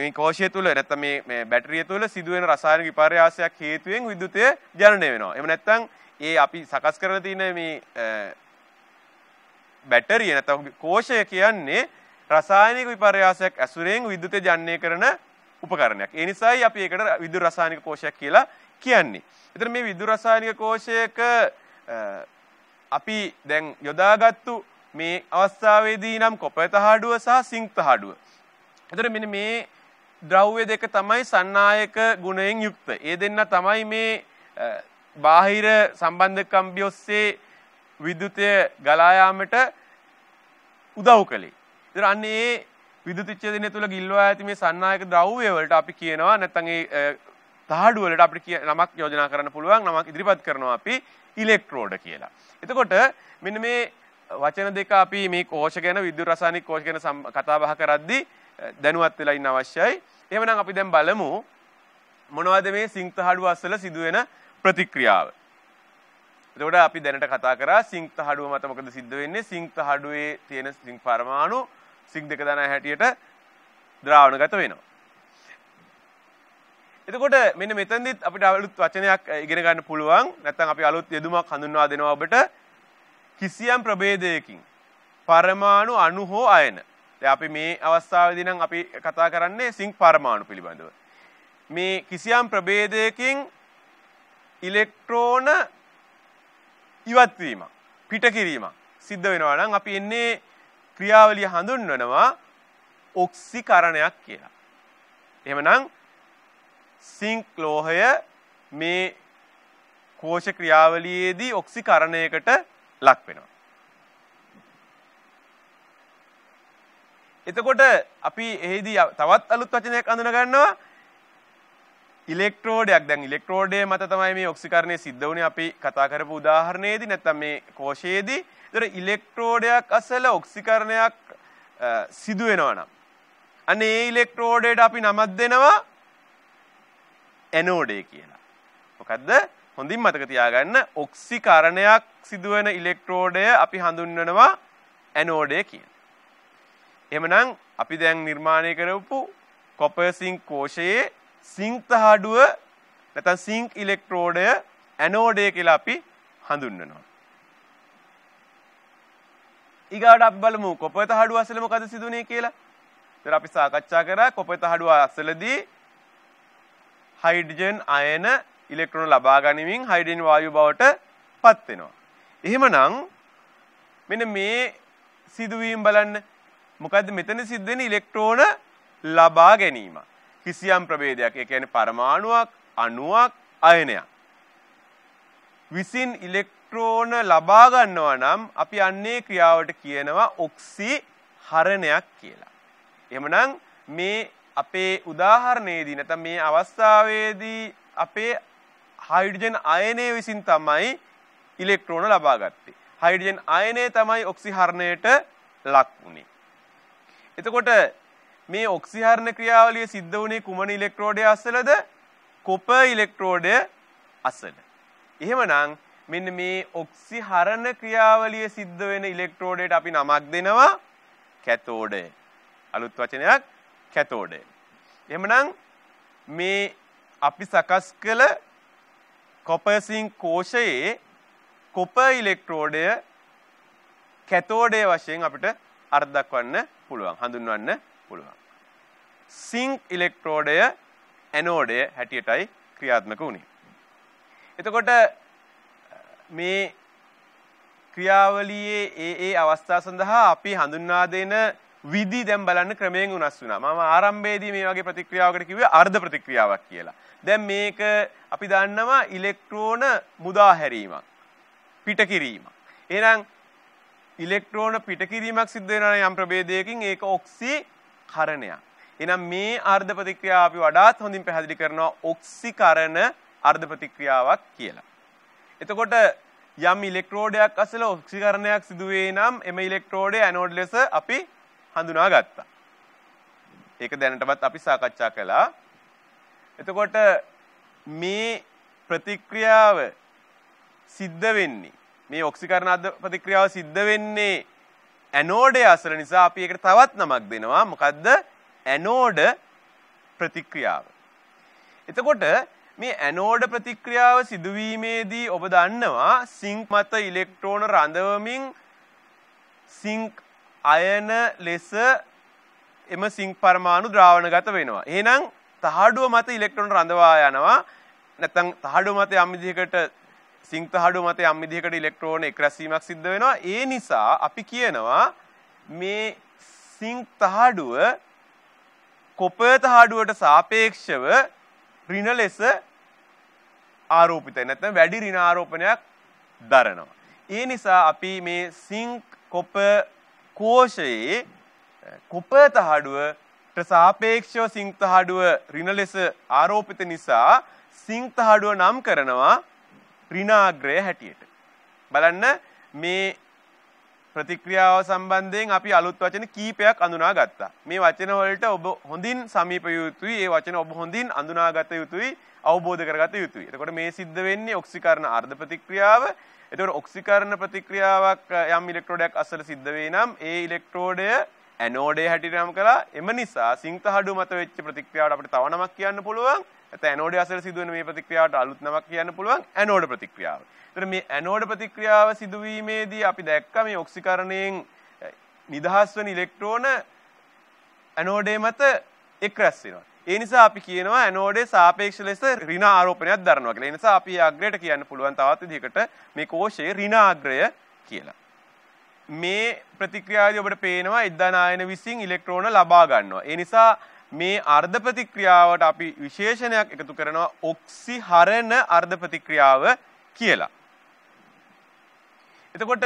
මේ කෝෂය තුල නැත්නම් මේ මේ බැටරිය තුල සිදුවෙන රසායනික විපර්යාසයක් හේතුවෙන් විද්‍යුතය ජනනය වෙනවා. එහෙම නැත්නම් ඒ අපි සකස් කරලා තියෙන මේ බැටරිය නැත්නම් කෝෂය කියන්නේ රසායනික විපර්යාසයක් ඇසුරෙන් විදුලිතය ජනනය කරන උපකරණයක්. ඒ නිසායි අපි ඒකට විදුලි රසායනික කෝෂයක් කියලා කියන්නේ. එතන මේ විදුලි රසායනික කෝෂයක අපි දැන් යොදාගත්තු මේ අවස්ථාවේදී නම් කොපය තහඩුව සහ සිංක් තහඩුව. එතන මෙන්න මේ ද්‍රව්‍ය දෙක තමයි සන්නායක ගුණයෙන් යුක්ත. ඒ දෙන්න තමයි මේ බාහිර සම්බන්ධකම්බි ඔස්සේ විද්‍යුතය ගලා යාමට උදව් කළේ. ඒතර අන්න ඒ විදුලි ච්ඡේදනය තුළ ගිල්වා ඇති මේ සන්නායක ද්‍රව්‍ය වලට අපි කියනවා නැත්නම් ඒ තහඩු වලට අපිට නමක් යෝජනා කරන්න පුළුවන් නමක් ඉදිරිපත් කරනවා අපි ඉලෙක්ට්‍රෝඩ කියලා. එතකොට මෙන්න මේ වචන දෙක අපි මේ කෝෂ ගැන විද්‍යුත් රසායනික කෝෂ ගැන කතා බහ කරද්දී දැනුවත් වෙලා ඉන්න අවශ්‍යයි. එහෙමනම් අපි දැන් බලමු මොනවද මේ සිං තහඩු අස්සල සිදුවෙන ප්‍රතික්‍රියාව. එතකොට අපි දැනට කතා කරා සිංක් තහඩුව මත මොකද සිද්ධ වෙන්නේ සිංක් තහඩුවේ තියෙන සිංක් පරමාණු සිංක් දෙක දනා හැටියට ද්‍රාවණගත වෙනවා. එතකොට මෙන්න මෙතනදිත් අපිට අලුත් වචනයක් ඉගෙන ගන්න පුළුවන් නැත්නම් අපි අලුත් යෙදුමක් හඳුන්වා දෙනවා ඔබට කිසියම් ප්‍රභේදයකින් පරමාණු අණු හෝ අයන. දැන් අපි මේ අවස්ථාවේදී නම් අපි කතා කරන්නේ සිංක් පරමාණු පිළිබඳව. මේ කිසියම් ප්‍රභේදයකින් ඉලෙක්ට්‍රෝන ඉවත් කිරීමක් පිට කිරීමක් සිද්ධ වෙනවා නම් අපි එන්නේ ක්‍රියාවලිය හඳුන්වනවා ඔක්සිකරණයක් කියලා. එහෙමනම් සිංක් ලෝහය මේ කෝෂ ක්‍රියාවලියේදී ඔක්සිකරණයකට ලක් වෙනවා. එතකොට අපි එහිදී තවත් අලුත් වචනයක් අඳුන ගන්නවා ඉලෙක්ට්‍රෝඩයක් දැන් ඉලෙක්ට්‍රෝඩේ මත තමයි මේ ඔක්සිකරණය සිද්ධ වුණේ අපි කතා කරපු උදාහරණයේදී නැත්නම් මේ කෝෂයේදී. ඒතර ඉලෙක්ට්‍රෝඩයක් අසල ඔක්සිකරණයක් සිදු වෙනවා නම් අන්න ඒ ඉලෙක්ට්‍රෝඩයට අපි නමක් දෙනවා ඇනෝඩේ කියලා. මොකද්ද? හොඳින් මතක තියාගන්න ඔක්සිකරණයක් සිදුවෙන ඉලෙක්ට්‍රෝඩය අපි හඳුන්වනවා ඇනෝඩය කියලා. එහෙමනම් අපි දැන් නිර්මාණය කරපු කොපර් සිංක් කෝෂයේ සිංක් තහඩුව නැත්නම් සිංක් ඉලෙක්ට්‍රෝඩය ඇනෝඩය කියලා අපි හඳුන්වනවා. ඊගාට අපි බලමු කොපය තහඩුව අසල මොකද සිදුනේ කියලා. ඉතින් අපි සාකච්ඡා කරා කොපය තහඩුව අසලදී හයිඩ්‍රජන් අයන ඉලෙක්ට්‍රෝන ලබා ගනිමින් හයිඩ්‍රජන් වායු බවට පත් වෙනවා. එහෙමනම් මෙන්න මේ සිදුවීම් බලන්න මොකද්ද මෙතන සිද්ධ වෙන්නේ ඉලෙක්ට්‍රෝන ලබා ගැනීමක්. කිසියම් ප්‍රභේදයක්. ඒ කියන්නේ පරමාණුවක්, අණුවක්, අයනයක්. විසින් ඉලෙක්ට්‍රෝන ලබා ගන්නවා නම් අපි අන්නේ ක්‍රියාවට කියනවා ඔක්සිහරණයක් කියලා. එහෙමනම් මේ අපේ උදාහරණයේදී නැත්නම් මේ අවස්ථාවේදී අපේ හයිඩ්‍රජන් අයනය විසින් තමයි ඉලෙක්ට්‍රෝන ලබා ගත්තේ. හයිඩ්‍රජන් අයනය තමයි ඔක්සිහරණයට ලක් වුණේ. එතකොට මේ ඔක්සිහරණ ක්‍රියාවලිය සිද්ධ වුණේ කුමන ඉලෙක්ට්‍රෝඩය අසලද? කොපර් ඉලෙක්ට්‍රෝඩය අසල. එහෙමනම් මෙන්න මේ ඔක්සිහරණ ක්‍රියාවලිය සිද්ධ වෙන ඉලෙක්ට්‍රෝඩයට අපි නමක් දෙනවා කැතෝඩය. අලුත් වචනයක් කැතෝඩය. එහෙමනම් මේ අපි සකස් කළ කොපර්සින් කෝෂයේ කොපර් ඉලෙක්ට්‍රෝඩය කැතෝඩය වශයෙන් අපිට අර්ථ දක්වන්න පුළුවන් හඳුන්වන්න පුළුවන්. සිංක් ඉලෙක්ට්‍රෝඩය ඇනෝඩය හැටියටයි ක්‍රියාත්මක වුණේ. එතකොට මේ ක්‍රියාවලියේ ඒ ඒ අවස්ථා සඳහා අපි හඳුන්වා දෙන විදි දැන් බලන්න ක්‍රමයෙන් වෙනස් වුණා. මම ආරම්භයේදී මේ වගේ ප්‍රතික්‍රියාවකට කිව්වේ අර්ධ ප්‍රතික්‍රියාවක් කියලා. දැන් මේක අපි දන්නවා ඉලෙක්ට්‍රෝන මුදා හැරීමක්. පිට කිරීමක්. එහෙනම් ඉලෙක්ට්‍රෝන පිට කිරීමක් සිද්ධ වෙනවා යම් ප්‍රභේදයකින් ඒක ඔක්සි කරණයක්. එහෙනම් මේ අර්ධ ප්‍රතික්‍රියාව අපි වඩාත් හොඳින් පැහැදිලි කරනවා ඔක්සිකරණ අර්ධ ප්‍රතික්‍රියාවක් කියලා. එතකොට යම් ඉලෙක්ට්‍රෝඩයක් අසල ඔක්සිකරණයක් සිදු වේ නම් එම ඉලෙක්ට්‍රෝඩය ඇනෝඩ් ලෙස අපි හඳුනා ගත්තා. ඒක දැනටමත් අපි සාකච්ඡා කළා. එතකොට මේ ප්‍රතික්‍රියාව සිද්ධ වෙන්නේ මේ ඔක්සිකරණ අර්ධ ප්‍රතික්‍රියාව සිද්ධ වෙන්නේ ඇනෝඩය අසර නිසා අපි ඒකට තවත් නමක් දෙනවා මොකද්ද ඇනෝඩ ප්‍රතික්‍රියාව. එතකොට මේ ඇනෝඩ ප්‍රතික්‍රියාව සිදුවීමේදී ඔබ දන්නවා සිංක් මත ඉලෙක්ට්‍රෝන රඳවමින් සිංක් අයන ලෙස එම සිංක් පරමාණු ද්‍රාවණගත වෙනවා. එහෙනම් තහඩුව මත ඉලෙක්ට්‍රෝන රඳවා යනවා. නැත්නම් තහඩුව මත යම් විදිහකට සිංතහඩු මත යම් විදිහකට ඉලෙක්ට්‍රෝන එක්රැස්වීමක් සිද්ධ වෙනවා. ඒ නිසා අපි කියනවා මේ සිංතහඩුව කොපර් තහඩුවට සාපේක්ෂව ඍණ ලෙස ආරෝපිතයි. නැත්නම් වැඩි ඍණ ආරෝපණයක් දරනවා. ඒ නිසා අපි මේ සිංක් කොපර් කෝෂයේ කොපර් තහඩුවට සාපේක්ෂව සිංක් තහඩුව ඍණ ලෙස ආරෝපිත නිසා සිංක් තහඩුව නම් කරනවා ඍණාග්‍රය හැටියට. බලන්න මේ ප්‍රතික්‍රියාව සම්බන්ධයෙන් අපි අලුත් වචන කීපයක් අඳුනා ගත්තා. මේ වචන වලට ඔබ හොඳින් සමීප යුතුයි. ඒ වචන ඔබ හොඳින් අඳුනාගත යුතුයි, අවබෝධ කරගත යුතුයි. එතකොට මේ සිද්ධ වෙන්නේ ඔක්සිකරණ අර්ධ ප්‍රතික්‍රියාව. එතකොට ඔක්සිකරණ ප්‍රතික්‍රියාවක් යම් ඉලෙක්ට්‍රෝඩයක් අසල සිද්ධ වේ නම් ඒ ඉලෙක්ට්‍රෝඩය ඇනෝඩය හැටියට නම් කළා. එම නිසා සිංතහඩු මත වෙච්ච ප්‍රතික්‍රියාවට අපිට තව නමක් කියන්න පුළුවන්. නැත්නම් ඇනෝඩ් අසල සිදුවෙන මේ ප්‍රතික්‍රියාවට අලුත් නමක් කියන්න පුළුවන් ඇනෝඩ් ප්‍රතික්‍රියාව. ඒතර මේ ඇනෝඩ් ප්‍රතික්‍රියාව සිදුවීමේදී අපි දැක්ක මේ ඔක්සිකරණයෙන් නිදහස් වෙන ඉලෙක්ට්‍රෝන ඇනෝඩේ මත එක් රැස් වෙනවා. ඒ නිසා අපි කියනවා ඇනෝඩේ සාපේක්ෂ ලෙස ඍණ ආරෝපණයක් දරනවා කියලා. ඒ නිසා අපි අග්‍රයට කියන්න පුළුවන් තවත් විදිහකට මේ කෝෂයේ ඍණ අග්‍රය කියලා. මේ ප්‍රතික්‍රියාවේදී ඔබට පේනවා එද්දාන ආයන විසින් ඉලෙක්ට්‍රෝන ලබා ගන්නවා. ඒ නිසා මේ අර්ධ ප්‍රතික්‍රියාවට අපි විශේෂණයක් එකතු කරනවා ඔක්සිහරණ අර්ධ ප්‍රතික්‍රියාව කියලා. එතකොට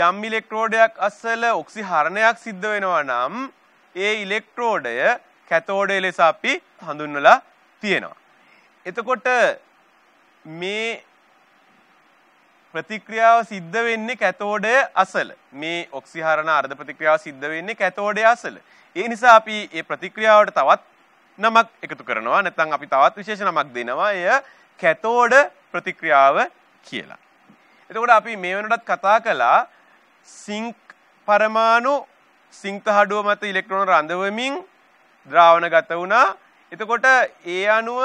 යම් ඉලෙක්ට්‍රෝඩයක් අසල ඔක්සිහරණයක් සිද්ධ වෙනවා නම් ඒ ඉලෙක්ට්‍රෝඩය කැතෝඩය ලෙස අපි හඳුන්වලා තියෙනවා. එතකොට මේ ප්‍රතික්‍රියාව සිද්ධ වෙන්නේ කැතෝඩය අසල. මේ ඔක්සිහරණ අර්ධ ප්‍රතික්‍රියාව සිද්ධ වෙන්නේ කැතෝඩය අසල. ඒ නිසා අපි මේ ප්‍රතික්‍රියාවට තවත් නමක් එකතු කරනවා. නැත්නම් අපි තවත් විශේෂ නමක් දෙනවා. එය කැතෝඩ ප්‍රතික්‍රියාව කියලා. එතකොට අපි මේ වෙනකොටත් කතා කළා සිංක් පරමාණු සිංක තහඩුව මත ඉලෙක්ට්‍රෝන රඳවමින් ද්‍රාවණ ගත වුණා. එතකොට ඒ අනුව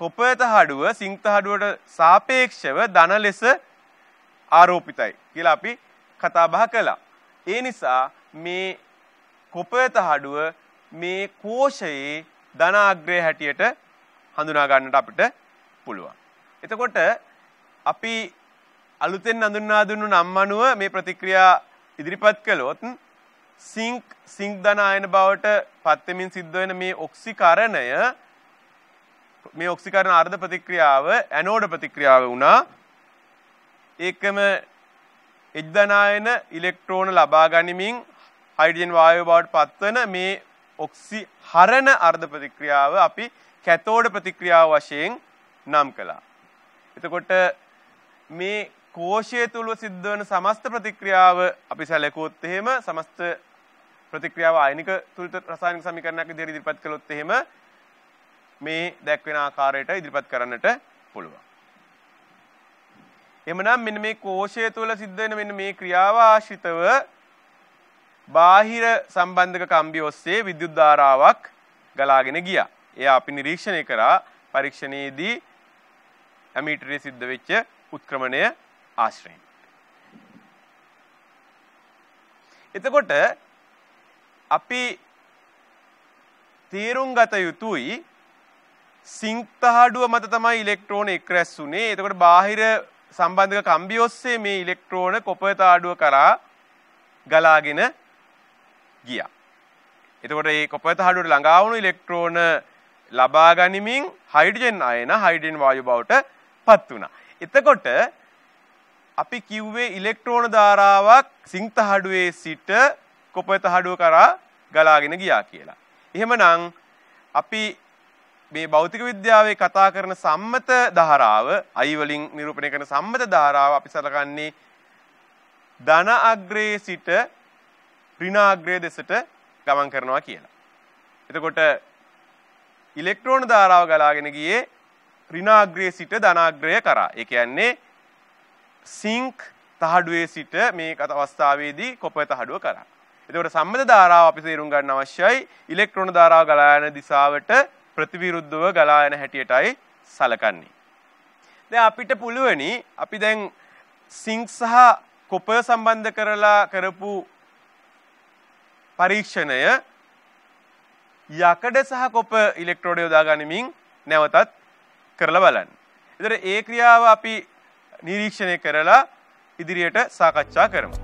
කොපත හඩුව සිංත හඩුවට සාපේක්ෂව ධන ලෙස ආරෝපිතයි කියලා අපි කතා බහ කළා. ඒ නිසා මේ කොපත හඩුව මේ කෝෂයේ ධනාග්‍රය හැටියට හඳුනා ගන්නට අපිට පුළුවන්. එතකොට අපි අලුතෙන් හඳුන්වා දුන්නු නම් අනුව මේ ප්‍රතික්‍රියා ඉදිරිපත් කළොත් සිංක් සිංක් ධන ආයන බවට පත් වෙමින් සිද්ධ වෙන මේ ඔක්සිකරණය මේ ඔක්සිකරණ අර්ධ ප්‍රතික්‍රියාව ඇනෝඩ ප්‍රතික්‍රියාව වුණා. ඒකම එජ්දනායන ඉලෙක්ට්‍රෝන ලබා ගනිමින් හයිඩ්‍රජන් වායුව බවට පත්වන මේ ඔක්සි හරණ අර්ධ ප්‍රතික්‍රියාව අපි කැතෝඩ ප්‍රතික්‍රියාව වශයෙන් නම් කළා. එතකොට මේ කෝෂය තුළ සිද්ධ වන සමස්ත ප්‍රතික්‍රියාව අපි සැලකුවොත් එහෙම සමස්ත ප්‍රතික්‍රියාව අයනික තුළත රසායනික සමීකරණයක් ඉදිරියට ඉදිරිපත් කළොත් එහෙම මේ දැක්වෙන ආකාරයට ඉදිරිපත් කරන්නට පුළුවන්. එමනම් මෙන්න මේ කෝෂය තුළ සිද්ධ වෙන මෙන්න මේ ක්‍රියාව ආශ්‍රිතව බාහිර සම්බන්ධක කම්බි ඔස්සේ විද්‍යුත් ධාරාවක් ගලාගෙන ගියා. එයා අපි නිරීක්ෂණය කරා පරීක්ෂණයේදී ඇමීටරේ සිද්ධ වෙච්ච උත්ක්‍රමණය ආශ්‍රයෙන්. එතකොට අපි තීරුම් ගත යුතුයි සිංක් තහඩුව මත තමයි ඉලෙක්ට්‍රෝන එක් රැස් වුනේ. එතකොට බාහිර සම්බන්ධක කම්බි ඔස්සේ මේ ඉලෙක්ට්‍රෝන කොපය තහඩුව කරා ගලාගෙන ගියා. එතකොට මේ කොපය තහඩුවට ළඟා වුණු ඉලෙක්ට්‍රෝන ලබා ගනිමින් හයිඩ්‍රජන් අයන හයිඩ්‍රජන් වායු බවට පත් වුණා. එතකොට අපි කිව්වේ ඉලෙක්ට්‍රෝන ධාරාවක් සිංක් තහඩුවේ සිට කොපය තහඩුව කරා ගලාගෙන ගියා කියලා. එහෙමනම් අපි මේ භෞතික විද්‍යාවේ කතා කරන සම්මත ධාරාව අයි වලින් නිරූපණය කරන සම්මත ධාරාව අපි සලකන්නේ ධන අග්‍රයේ සිට ඍණාග්‍රය දෙසට ගමන් කරනවා කියලා. එතකොට ඉලෙක්ට්‍රෝන ධාරාව ගලාගෙන ගියේ ඍණාග්‍රයේ සිට ධනාග්‍රය කරා. ඒ කියන්නේ සිංක් තහඩුවේ සිට මේ කත අවස්ථාවේදී කොපය තහඩුව කරා. එතකොට සම්මත ධාරාව අපි තේරුම් ගන්න අවශ්‍යයි. ඉලෙක්ට්‍රෝන ධාරාව ගලා යන දිශාවට ප්‍රතිවිරුද්ධව ගලා යන හැටියටයි සලකන්නේ. දැන් අපිට පුළුවනි අපි දැන් සිංක් සහ කොපර් සම්බන්ධ කරලා කරපු පරීක්ෂණය යකඩ සහ කොප ඉලෙක්ට්‍රෝඩ යොදා ගනිමින් නැවතත් කරලා බලන්න. එතකොට ඒ ක්‍රියාව අපි නිරීක්ෂණය කරලා ඉදිරියට සාකච්ඡා කරමු.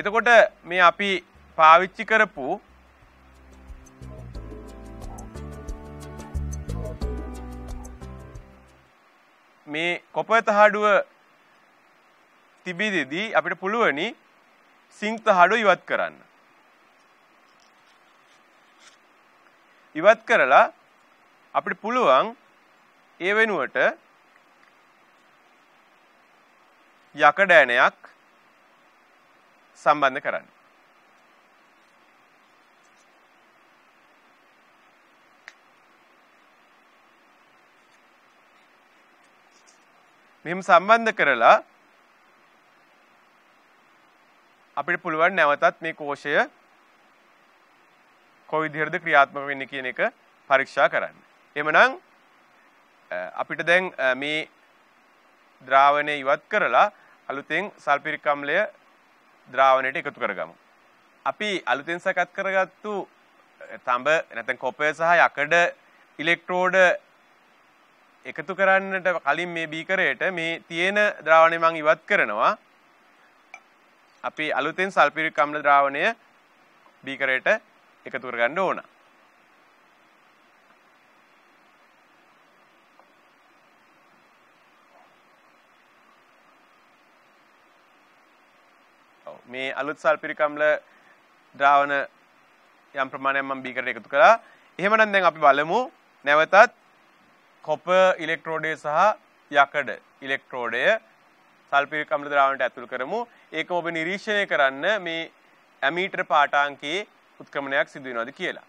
එතකොට මේ අපි පාවිච්චි කරපු මේ කොපත හඩුව තිබිදදී අපිට පුළුවනි සිංත හඩු ඉවත් කරන්න. ඉවත් කරලා අපිට පුළුවන් ඒ වෙනුවට යකඩෑනයක් සම්බන්ධ කරන්න. මෙහෙම සම්බන්ධ කරලා අපිට පුළුවන් නැවතත් මේ කෝෂය කොයි විදිහටද ක්‍රියාත්මක වෙන්නේ කියන එක පරීක්ෂා කරන්න. එමනම් අපිට දැන් මේ ද්‍රාවණය ඉවත් කරලා අලුතෙන් සල්පිරික් අම්ලය ද්‍රාවණයට එකතු කරගමු. අපි අලුතෙන් සකස් කරගත්තු තඹ නැත්නම් කොපය සහ යකඩ ඉලෙක්ට්‍රෝඩ එකතු කරන්නට කලින් මේ බීකරයට මේ තියෙන ද්‍රාවණය මම ඉවත් කරනවා. අපි අලුතෙන් සල්ෆිරික් අම්ල ද්‍රාවණය බීකරයට එකතු කරගන්න ඕනා. මේ අලුත් සල්පිරිකම්ල ද්‍රාවන යම් ප්‍රමාණයක් මම බීකරට එකතු කළා. එහෙමනම් දැන් අපි බලමු නැවතත් කොප ඉලෙක්ට්‍රෝඩය සහ යකඩ ඉලෙක්ට්‍රෝඩය සල්පිරිකම්ල ද්‍රාවණයට ඇතුළු කරමු. ඒක ඔබ නිරීක්ෂණය කරන්න මේ ඇමීටර් පාඨාංකයේ උත්ක්‍රමණයක් සිදු වෙනවද කියලා.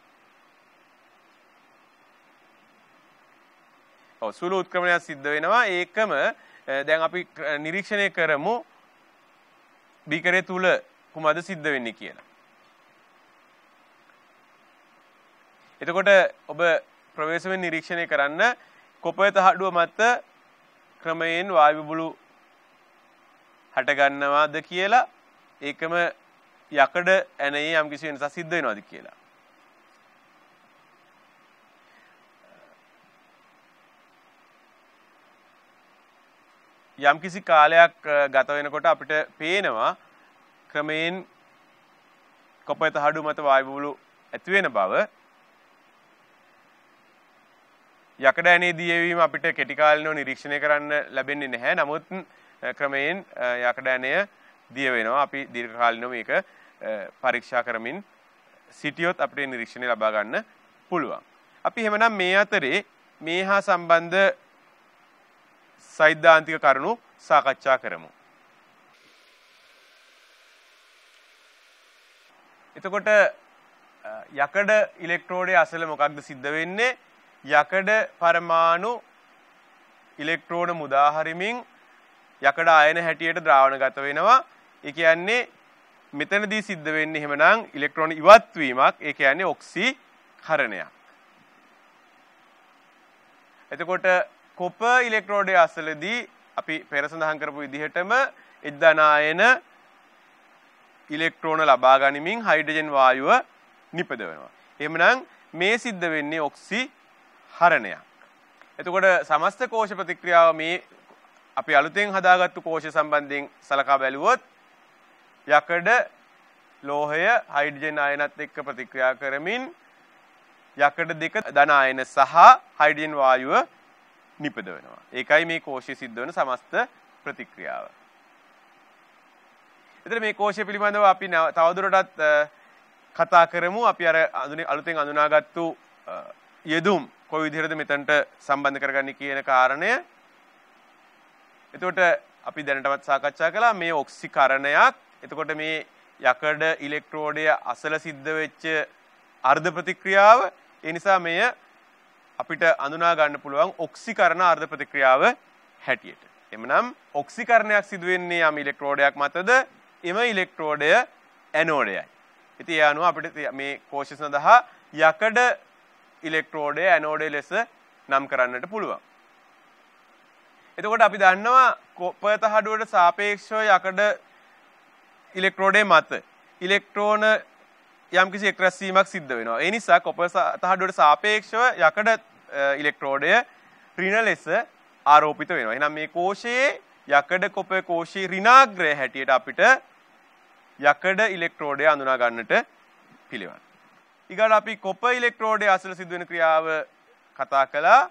ඔව් සුළු උත්ක්‍රමණයක් සිද්ධ වෙනවා. ඒකම දැන් අපි නිරීක්ෂණය කරමු බිකරේ තුල කුමද සිද්ධ වෙන්නේ කියලා. එතකොට ඔබ ප්‍රවේශමෙන් නිරීක්ෂණය කරන්න කොපය තහඩුව මත ක්‍රමයෙන් වායු බුබුලු හටගන්නවාද කියලා ඒකම යකඩ ඇනේ යම්කිසි වෙනසක් සිද්ධ වෙනවාද කියලා. යම්කිසි කාලයක් ගත වෙනකොට අපිට පේනවා ක්‍රමයෙන් කොපෙත හඩු මත වායුබුලු ඇති වෙන බව යකඩ ඇනේ දියවීම අපිට කෙටි කාලිනව නිරීක්ෂණය කරන්න ලැබෙන්නේ නැහැ. නමුත් ක්‍රමයෙන් යකඩ ඇනය දිය වෙනවා. අපි දීර්ඝ කාලිනව මේක පරීක්ෂා කරමින් සිටියොත් අපිට නිරීක්ෂණය ලබා ගන්න පුළුවන්. අපි එහෙමනම් මේ අතරේ මේ හා සම්බන්ධ සෛද්ධාන්තික කරුණු සාකච්ඡා කරමු. එතකොට යකඩ ඉලෙක්ට්‍රෝඩයේ අසල මොකක්ද සිද්ධ වෙන්නේ? යකඩ පරමාණු ඉලෙක්ට්‍රෝන මුදා හරිමින් යකඩ ආයන හැටියට ද්‍රාවණගත වෙනවා. ඒ කියන්නේ මෙතනදී සිද්ධ වෙන්නේ එහෙමනම් ඉලෙක්ට්‍රෝන ඉවත් වීමක්. ඒ කියන්නේ ඔක්සීකරණයක්. එතකොට කොප ඉලෙක්ට්‍රෝඩය අසලදී අපි පෙර සඳහන් කරපු විදිහටම එක්දානායන ඉලෙක්ට්‍රෝන ලබා ගනිමින් හයිඩජන් වායුව නිපදවනවා. එහෙමනම් මේ සිද්ධ වෙන්නේ ඔක්සි හරණයක්. එතකොට සමස්ත කෝෂ ප්‍රතික්‍රියාව මේ අපි අලුතෙන් හදාගත්තු කෝෂ සම්බන්ධයෙන් සලකා බැලුවොත් යකඩ ලෝහය හයිඩජන් අයනත් එක්ක ප්‍රතික්‍රියා කරමින් යකඩ දෙක ධන අයන සහ හයිඩජන් වායුව නිපද වෙනවා. ඒකයි මේ කෝෂයේ සිද්ධ වෙන සමස්ත ප්‍රතික්‍රියාව. එතන මේ කෝෂය පිළිබඳව අපි තවදුරටත් කතා කරමු. අපි අර අලුතෙන් අඳුනාගත්තු යෙදුම් කොයි විදිහටද මෙතනට සම්බන්ධ කරගන්නේ කියන කාරණය. එතකොට අපි දැනටමත් සාකච්ඡා කළා මේ ඔක්සිකරණයක්. එතකොට මේ යකඩ ඉලෙක්ට්‍රෝඩය අසල සිද්ධ වෙච්ච අර්ධ ප්‍රතික්‍රියාව ඒ නිසා මෙය අපිට අඳුනා ගන්න පුළුවන් ඔක්සිකරණ අර්ධ ප්‍රතික්‍රියාව හැටියට. එමනම් ඔක්සිකරණයක් සිදු වෙන්නේ යම් ඉලෙක්ට්‍රෝඩයක් මතද එම ඉලෙක්ට්‍රෝඩය ඇනෝඩයයි. ඉතින් ඒ අනුව අපිට මේ කෝෂය සඳහා යකඩ ඉලෙක්ට්‍රෝඩය ඇනෝඩය ලෙස නම් කරන්නට පුළුවන්. එතකොට අපි දන්නවා කොප්පත හඩුවට සාපේක්ෂව යකඩ ඉලෙක්ට්‍රෝඩය මත ඉලෙක්ට්‍රෝන යම්කිසි එක් රැස්වීමක් සිද්ධ වෙනවා. ඒ නිසා කොපර් තහඩුවට සාපේක්ෂව යකඩ ඉලෙක්ට්‍රෝඩය ඍණ ලෙස ආරෝපිත වෙනවා. එහෙනම් මේ කෝෂයේ යකඩ කොපර් කෝෂී ඍණාග්‍රය හැටියට අපිට යකඩ ඉලෙක්ට්‍රෝඩය අඳුනා ගන්නට පිළිවන්. ඊගාට අපි කොපර් ඉලෙක්ට්‍රෝඩය අසල සිදුවෙන ක්‍රියාව කතා කළා.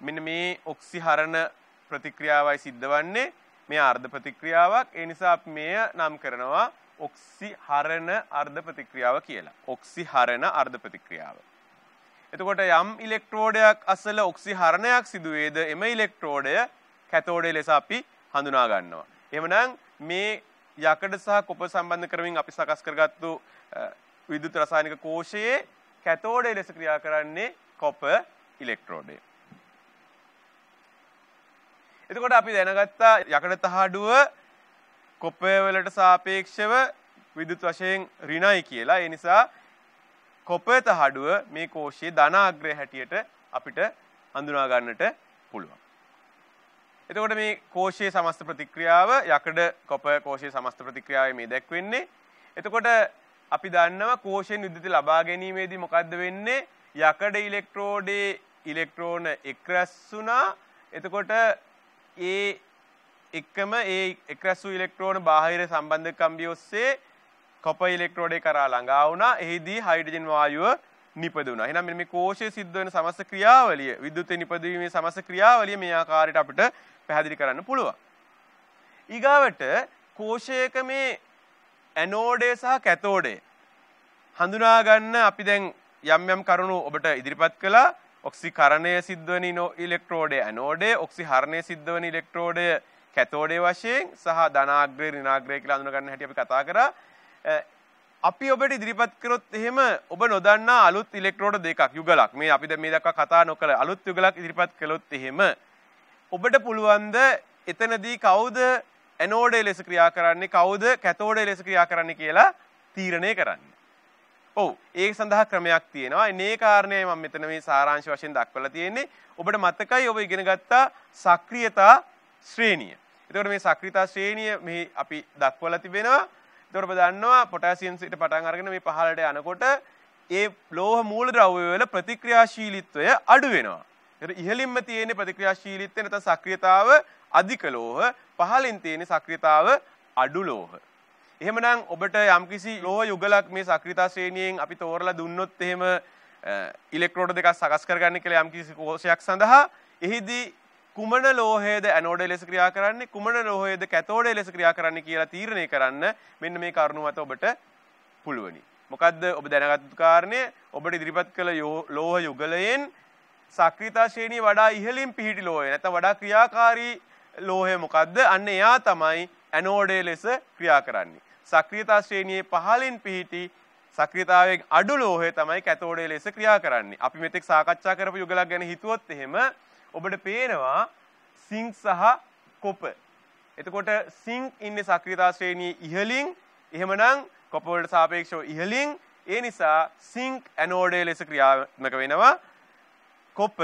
මෙන්න මේ ඔක්සිහරණ ප්‍රතික්‍රියාවයි සිද්ධ වන්නේ. මේ ආර්ධ ප්‍රතික්‍රියාවක්. ඒ නිසා අපි මෙය නම් කරනවා ඔක්සිහරණ අර්ධ ප්‍රතික්‍රියාව කියලා. ඔක්සිහරණ අර්ධ ප්‍රතික්‍රියාව. එතකොට යම් ඉලෙක්ට්‍රෝඩයක් අසල ඔක්සිහරණයක් සිදු වේද එම ඉලෙක්ට්‍රෝඩය කැතෝඩය ලෙස අපි හඳුනා ගන්නවා. එහෙමනම් මේ යකඩ සහ කොප සම්බන්ධ කරමින් අපි සකස් කරගත්තු විදුලි රසායනික කෝෂයේ කැතෝඩය ලෙස ක්‍රියා කරන්නේ කොප ඉලෙක්ට්‍රෝඩය. එතකොට අපි දැනගත්තා යකඩ තහඩුව කොපය වලට සාපේක්ෂව විදුත් වශයෙන් ඍණයි කියලා. ඒ නිසා කොපයත හඩුව මේ කෝෂයේ ධනාග්‍රය හැටියට අපිට හඳුනා ගන්නට පුළුවන්. එතකොට මේ කෝෂයේ සමස්ත ප්‍රතික්‍රියාව යකඩ කොපය කෝෂයේ සමස්ත ප්‍රතික්‍රියාවේ මේ දැක්වෙන්නේ. එතකොට අපි දන්නවා කෝෂයෙන් විදුලිය ලබා ගැනීමේදී මොකද්ද වෙන්නේ? යකඩ ඉලෙක්ට්‍රෝඩේ ඉලෙක්ට්‍රෝන එක්රැස් වුණා. එතකොට ඒ එක්කම ඒ එක් රැස් වූ ඉලෙක්ට්‍රෝන බාහිර සම්බන්ධක කම්බිය ඔස්සේ කොපර් ඉලෙක්ට්‍රෝඩය කරා ළඟා වුණා. එහිදී හයිඩ්‍රජන් වායුව නිපදුණා. එහෙනම් මෙන්න මේ කෝෂයේ සිද්ධ වෙන සමස්ත ක්‍රියාවලිය, විද්‍යුතේ නිපදවීමේ සමස්ත ක්‍රියාවලිය මේ ආකාරයට අපිට පැහැදිලි කරන්න පුළුවන්. ඊගාවට කෝෂයක මේ ඇනෝඩේ සහ කැතෝඩේ හඳුනා ගන්න අපි දැන් යම් යම් කරුණු ඔබට ඉදිරිපත් කළා. ඔක්සිකරණය සිද්ධ වෙන ඉලෙක්ට්‍රෝඩේ ඇනෝඩේ, ඔක්සිහරණය සිද්ධ වෙන ඉලෙක්ට්‍රෝඩේ කැතෝඩේ වශයෙන් සහ ධනාග්‍රේ ඍණාග්‍රේ කියලා අඳුනගන්න හැටි අපි කතා කරා. අපි ඔබට ඉදිරිපත් කරොත් එහෙම ඔබ නොදන්නා අලුත් ඉලෙක්ට්‍රෝඩ දෙකක් යුගලක් මේ අපි දැන් මේ දක්වා කතා නොකළ අලුත් යුගලක් ඉදිරිපත් කළොත් එහෙම ඔබට පුළුවන්ද එතනදී කවුද ඇනෝඩේ ලෙස ක්‍රියා කරන්නේ කවුද කැතෝඩේ ලෙස ක්‍රියා කරන්නේ කියලා තීරණය කරන්න. ඔව් ඒ සඳහා ක්‍රමයක් තියෙනවා. මේ කාරණේ මම මෙතන මේ සාරාංශ වශයෙන් දක්වලා තියෙන්නේ. ඔබට මතකයි ඔබ ඉගෙන ගත්තා සක්‍රියතා ශ්‍රේණිය. එතකොට මේ සක්‍රීයතා ශ්‍රේණිය මෙහි අපි දක්වලා තිබෙනවා. එතකොට ඔබ දන්නවා පොටෑසියම් සිට පටන් අරගෙන මේ පහළට යනකොට ඒ ලෝහ මූලද්‍රව්‍ය වල ප්‍රතික්‍රියාශීලීත්වය අඩු වෙනවා. එතකොට ඉහළින්ම තියෙන ප්‍රතික්‍රියාශීලීත්වය නැත්නම් සක්‍රීයතාව අධික ලෝහ, පහළින් තියෙන සක්‍රීයතාව අඩු ලෝහ. එහෙමනම් ඔබට යම්කිසි ලෝහ යුගලක් මේ සක්‍රීයතා ශ්‍රේණියෙන් අපි තෝරලා දුන්නොත් එහෙම ඉලෙක්ට්‍රෝඩ දෙකක් සකස් කරගන්න කියලා යම්කිසි කෝෂයක් සඳහා එහිදී කුමන ලෝහයේද ඇනෝඩ ලෙස ක්‍රියා කරන්නේ කුමන ලෝහයේද කැතෝඩ ලෙස ක්‍රියා කරන්නේ කියලා තීරණය කරන්න මෙන්න මේ කරුණු මත ඔබට පුළුවනි. මොකද්ද ඔබ දැනගත් කාරණය ඔබට ඉදිරිපත් කළ ලෝහ යුගලයෙන් සක්‍රීයතා ශ්‍රේණිය වඩා ඉහළින් පිහිටි ලෝහය නැත්නම් වඩා ක්‍රියාකාරී ලෝහය මොකද්ද? අන්න එයා තමයි ඇනෝඩ ලෙස ක්‍රියා කරන්නේ. සක්‍රීයතා ශ්‍රේණියේ පහළින් පිහිටි සක්‍රීයතාවයෙන් අඩු ලෝහය තමයි කැතෝඩ ලෙස ක්‍රියා කරන්නේ. අපි මෙතෙක් සාකච්ඡා කරපු යුගලක් ගැන හිතුවොත් එහෙම ඔබට පේනවා සිංක් සහ කොප. එතකොට සිංක් ඉන්නේ සක්‍රීයතා ශ්‍රේණියේ ඉහළින් එහෙමනම් කොප වලට සාපේක්ෂව ඉහළින් ඒ නිසා සිංක් ඇනෝඩේ ලෙස ක්‍රියාත්මක වෙනවා කොප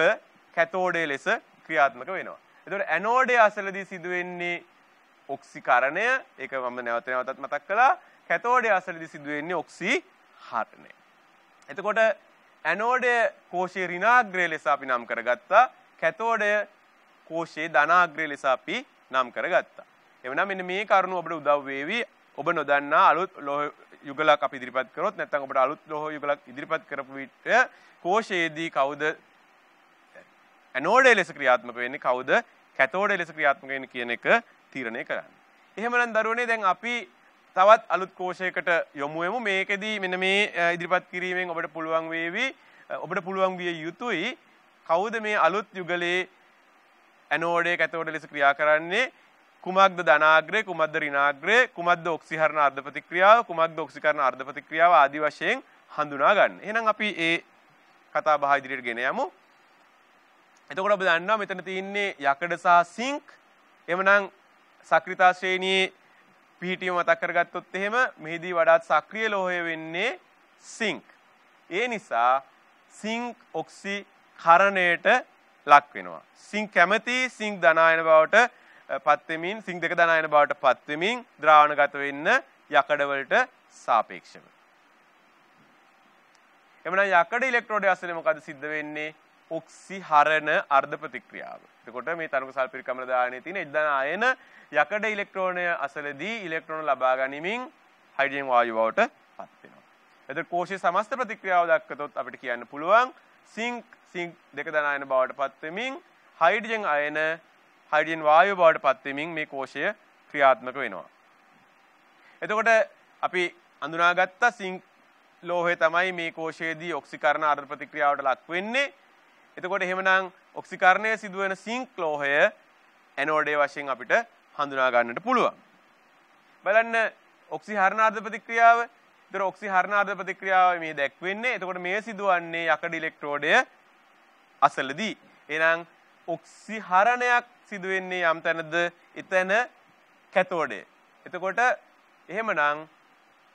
කැතෝඩේ ලෙස ක්‍රියාත්මක වෙනවා. එතකොට ඇනෝඩේ අසලදී සිදුවෙන්නේ ඔක්සිකරණය ඒක මම නැවත නැවතත් මතක් කළා. කැතෝඩේ අසලදී සිදුවෙන්නේ ඔක්සිහරණය. එතකොට ඇනෝඩේ කෝෂයේ ඍණාග්‍රය ලෙස අපි නම් කරගත්තා. කැතෝඩය කෝෂයේ ධනාග්‍රය ලෙස අපි නම් කරගත්තා. එවනම් මෙන්න මේ කරුණු අපට උදව් වේවි ඔබ නොදන්නා අලුත් ලෝහ යුගලක් අපි ඉදිරිපත් කරොත් නැත්නම් ඔබට අලුත් ලෝහ යුගලක් ඉදිරිපත් කරපු විට කෝෂයේදී කවුද ඇනෝඩය ලෙස ක්‍රියාත්මක වෙන්නේ කවුද කැතෝඩය ලෙස ක්‍රියාත්මක වෙන්නේ කියන එක තීරණය කරන්න. එහෙමනම් දරුවනේ දැන් අපි තවත් අලුත් කෝෂයකට යොමු වෙමු මේකෙදී මෙන්න මේ ඉදිරිපත් කිරීමෙන් ඔබට පුළුවන් වේවි ඔබට පුළුවන් විය යුතුයි කවුද මේ අලුත් යුගලයේ ඇනෝඩේ කැතෝඩ ලෙස ක්‍රියා කරන්නේ කුමක්ද ධනාග්‍රය කුමක්ද ඍණාග්‍රය කුමක්ද ඔක්සිහරණ අර්ධ ප්‍රතික්‍රියාව කුමක්ද ඔක්සිකරණ අර්ධ ප්‍රතික්‍රියාව ආදී වශයෙන් හඳුනා ගන්න. එහෙනම් අපි ඒ කතා බහ ඉදිරියට ගෙන යමු. එතකොට ඔබ දන්නවා මෙතන තියෙන්නේ යකඩ සහ සිංක්. එමනම් සක්‍රියතා ශ්‍රේණියේ පිහිටීම මතක් කරගත්තොත් එහෙම මෙහිදී වඩාත් සක්‍රීය ලෝහය වෙන්නේ සිංක්. ඒ නිසා සිංක් ඔක්සි හරණයට ලක් වෙනවා. සිං කැමති සිං ධනායන බවට පත්වෙමින් සිං දෙක ධනායන බවට පත්වෙමින් ද්‍රාවණගත වෙන්න යකඩවලට සාපේක්ෂව. එමනම් යකඩ ඉලෙක්ට්‍රෝඩය අසලේ මොකද සිද්ධ වෙන්නේ? ඔක්සිහරණ අර්ධ ප්‍රතික්‍රියාව. එතකොට මේ තනක සල්පිරිකමල දාහනයේ තියෙන ඉදන ආයන යකඩ ඉලෙක්ට්‍රෝනය අසලදී ඉලෙක්ට්‍රෝන ලබා ගනිමින් හයිඩ්‍රජන් වායු බවට පත් වෙනවා. එතකොට කෝෂයේ සමස්ත ප්‍රතික්‍රියාව දක්වතොත් අපිට කියන්න පුළුවන් සිංක් සිංක් දෙක දන අයන බවට පත්වෙමින් හයිඩ්ජන් අයන හයිඩියන් වායු බවට පත්වෙමින් මේ කෝෂය ක්‍රියාත්මක වෙනවා. එතකොට අපි අඳුනාගත්ත සිංක් ලෝහය තමයි මේ කෝෂයේදී ඔක්සිකරණ අර්ධ ප්‍රතික්‍රියාවට ලක් වෙන්නේ. එතකොට එහෙමනම් ඔක්සිකරණය සිදුවෙන සිංක් ලෝහය ඇනෝඩේ වශයෙන් අපිට හඳුනා ගන්නට පුළුවන්. බලන්න ඔක්සිහරණ අර්ධ ප්‍රතික්‍රියාව ඒතර ඔක්සිහරණාර්ධ ප්‍රතික්‍රියාව මේ දැක්වෙන්නේ. එතකොට මේ සිදුවන්නේ යකඩ ඉලෙක්ට්‍රෝඩය අසලදී. එහෙනම් ඔක්සිහරණයක් සිදු වෙන්නේ යම් තැනද එතන කැතෝඩය. එතකොට එහෙමනම්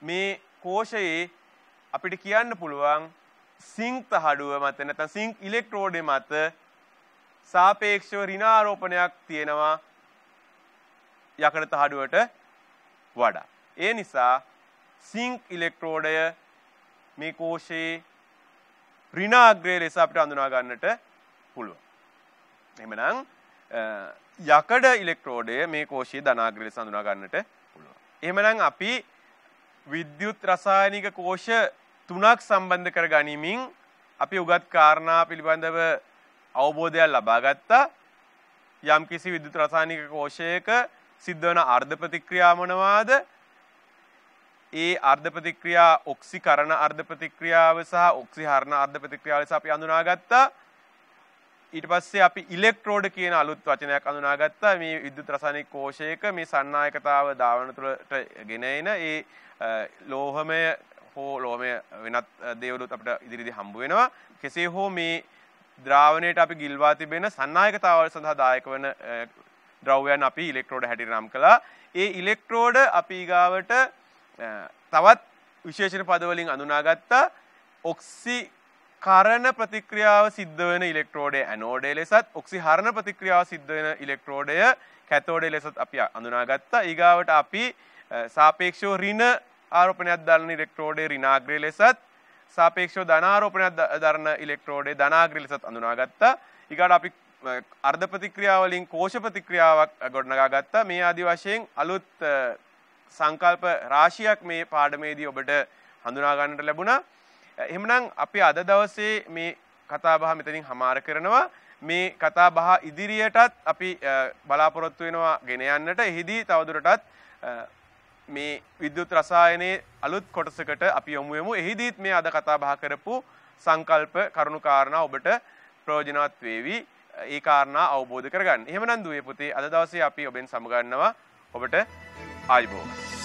මේ කෝෂයේ අපිට කියන්න පුළුවන් සිංක් තහඩුව මත නැත්නම් සිංක් ඉලෙක්ට්‍රෝඩය මත සාපේක්ෂව ඍණාරෝපණයක් තියෙනවා යකඩ තහඩුවට වඩා. ඒ නිසා සිංක් ඉලෙක්ට්‍රෝඩය මේ කෝෂයේ ඍණාග්‍රය ලෙස අපිට හඳුනා ගන්නට පුළුවන්. එහෙමනම් යකඩ ඉලෙක්ට්‍රෝඩය මේ කෝෂයේ ධනාග්‍රය ලෙස හඳුනා ගන්නට පුළුවන්. එහෙමනම් අපි විද්‍යුත් රසායනික කෝෂ තුනක් සම්බන්ධ කර ගනිමින් අපි උගත් කාරණා පිළිබඳව අවබෝධයක් ලබා ගත්තා. යම්කිසි විද්‍යුත් රසායනික කෝෂයක සිද්ධ වන අර්ධ ප්‍රතික්‍රියා මොනවාද? ඒ අර්ධ ප්‍රතික්‍රියා ඔක්සිකරණ අර්ධ ප්‍රතික්‍රියාව සහ ඔක්සිහරණ අර්ධ ප්‍රතික්‍රියාව ලෙස අපි අඳුනාගත්තා. ඊට පස්සේ අපි ඉලෙක්ට්‍රෝඩ් කියන අලුත් වචනයක් අඳුනාගත්තා. මේ විද්‍යුත් රසායනික කෝෂයක මේ සන්නායකතාව ධාවන තුළට ගෙන එන ඒ ලෝහමය හෝ ලෝමය වෙනත් දේවලුත් අපිට ඉදිරිදී හම්බ වෙනවා. කෙසේ හෝ මේ ද්‍රාවණයට අපි ගිල්වා තිබෙන සන්නායකතාවල් සඳහා දායක වන ද්‍රව්‍යයන් අපි ඉලෙක්ට්‍රෝඩ හැටියට නම් කළා. ඒ ඉලෙක්ට්‍රෝඩ අපි ගාවට තවත් විශේෂණ පදවලින් අඳුනාගත්තා ඔක්සි කරණ ප්‍රතික්‍රියාව සිද්ධ වෙන ඉලෙක්ට්‍රෝඩය ඇනෝඩය ලෙසත් ඔක්සි හරණ ප්‍රතික්‍රියාව සිද්ධ වෙන ඉලෙක්ට්‍රෝඩය කැතෝඩය ලෙසත් අපි අඳුනාගත්තා ඊගාවට අපි සාපේක්ෂව ඍණ ආරෝපණයක් දරන ඉලෙක්ට්‍රෝඩය ඍණාග්‍රය ලෙසත් සාපේක්ෂව ධනාරෝපණයක් දරන ඉලෙක්ට්‍රෝඩය ධනාග්‍රය ලෙසත් අඳුනාගත්තා ඊගාට අපි අර්ධ ප්‍රතික්‍රියාවලින් කෝෂ ප්‍රතික්‍රියාවක් ගොඩනගා ගත්තා මේ ආදි වශයෙන් අලුත් සංකල්ප රාශියක් මේ පාඩමේදී ඔබට හඳුනා ගන්නට ලැබුණා. එහෙමනම් අපි අද දවසේ මේ කතාබහ මෙතනින් හමාර කරනවා. මේ කතාබහ ඉදිරියටත් අපි බලාපොරොත්තු වෙනවා ගෙන යන්නට. එහිදී තවදුරටත් මේ විද්‍යුත් රසායනයේ අලුත් කොටසකට අපි යොමු වෙමු. එහිදීත් මේ අද කතා බහ කරපු සංකල්ප කරුණු කාරණා ඔබට ප්‍රයෝජනවත් වේවි. ඒ කාරණා අවබෝධ කරගන්න. එහෙමනම් දුවේ පුතේ අද දවසේ අපි ඔබෙන් සමුගන්නවා. ඔබට Eyeball.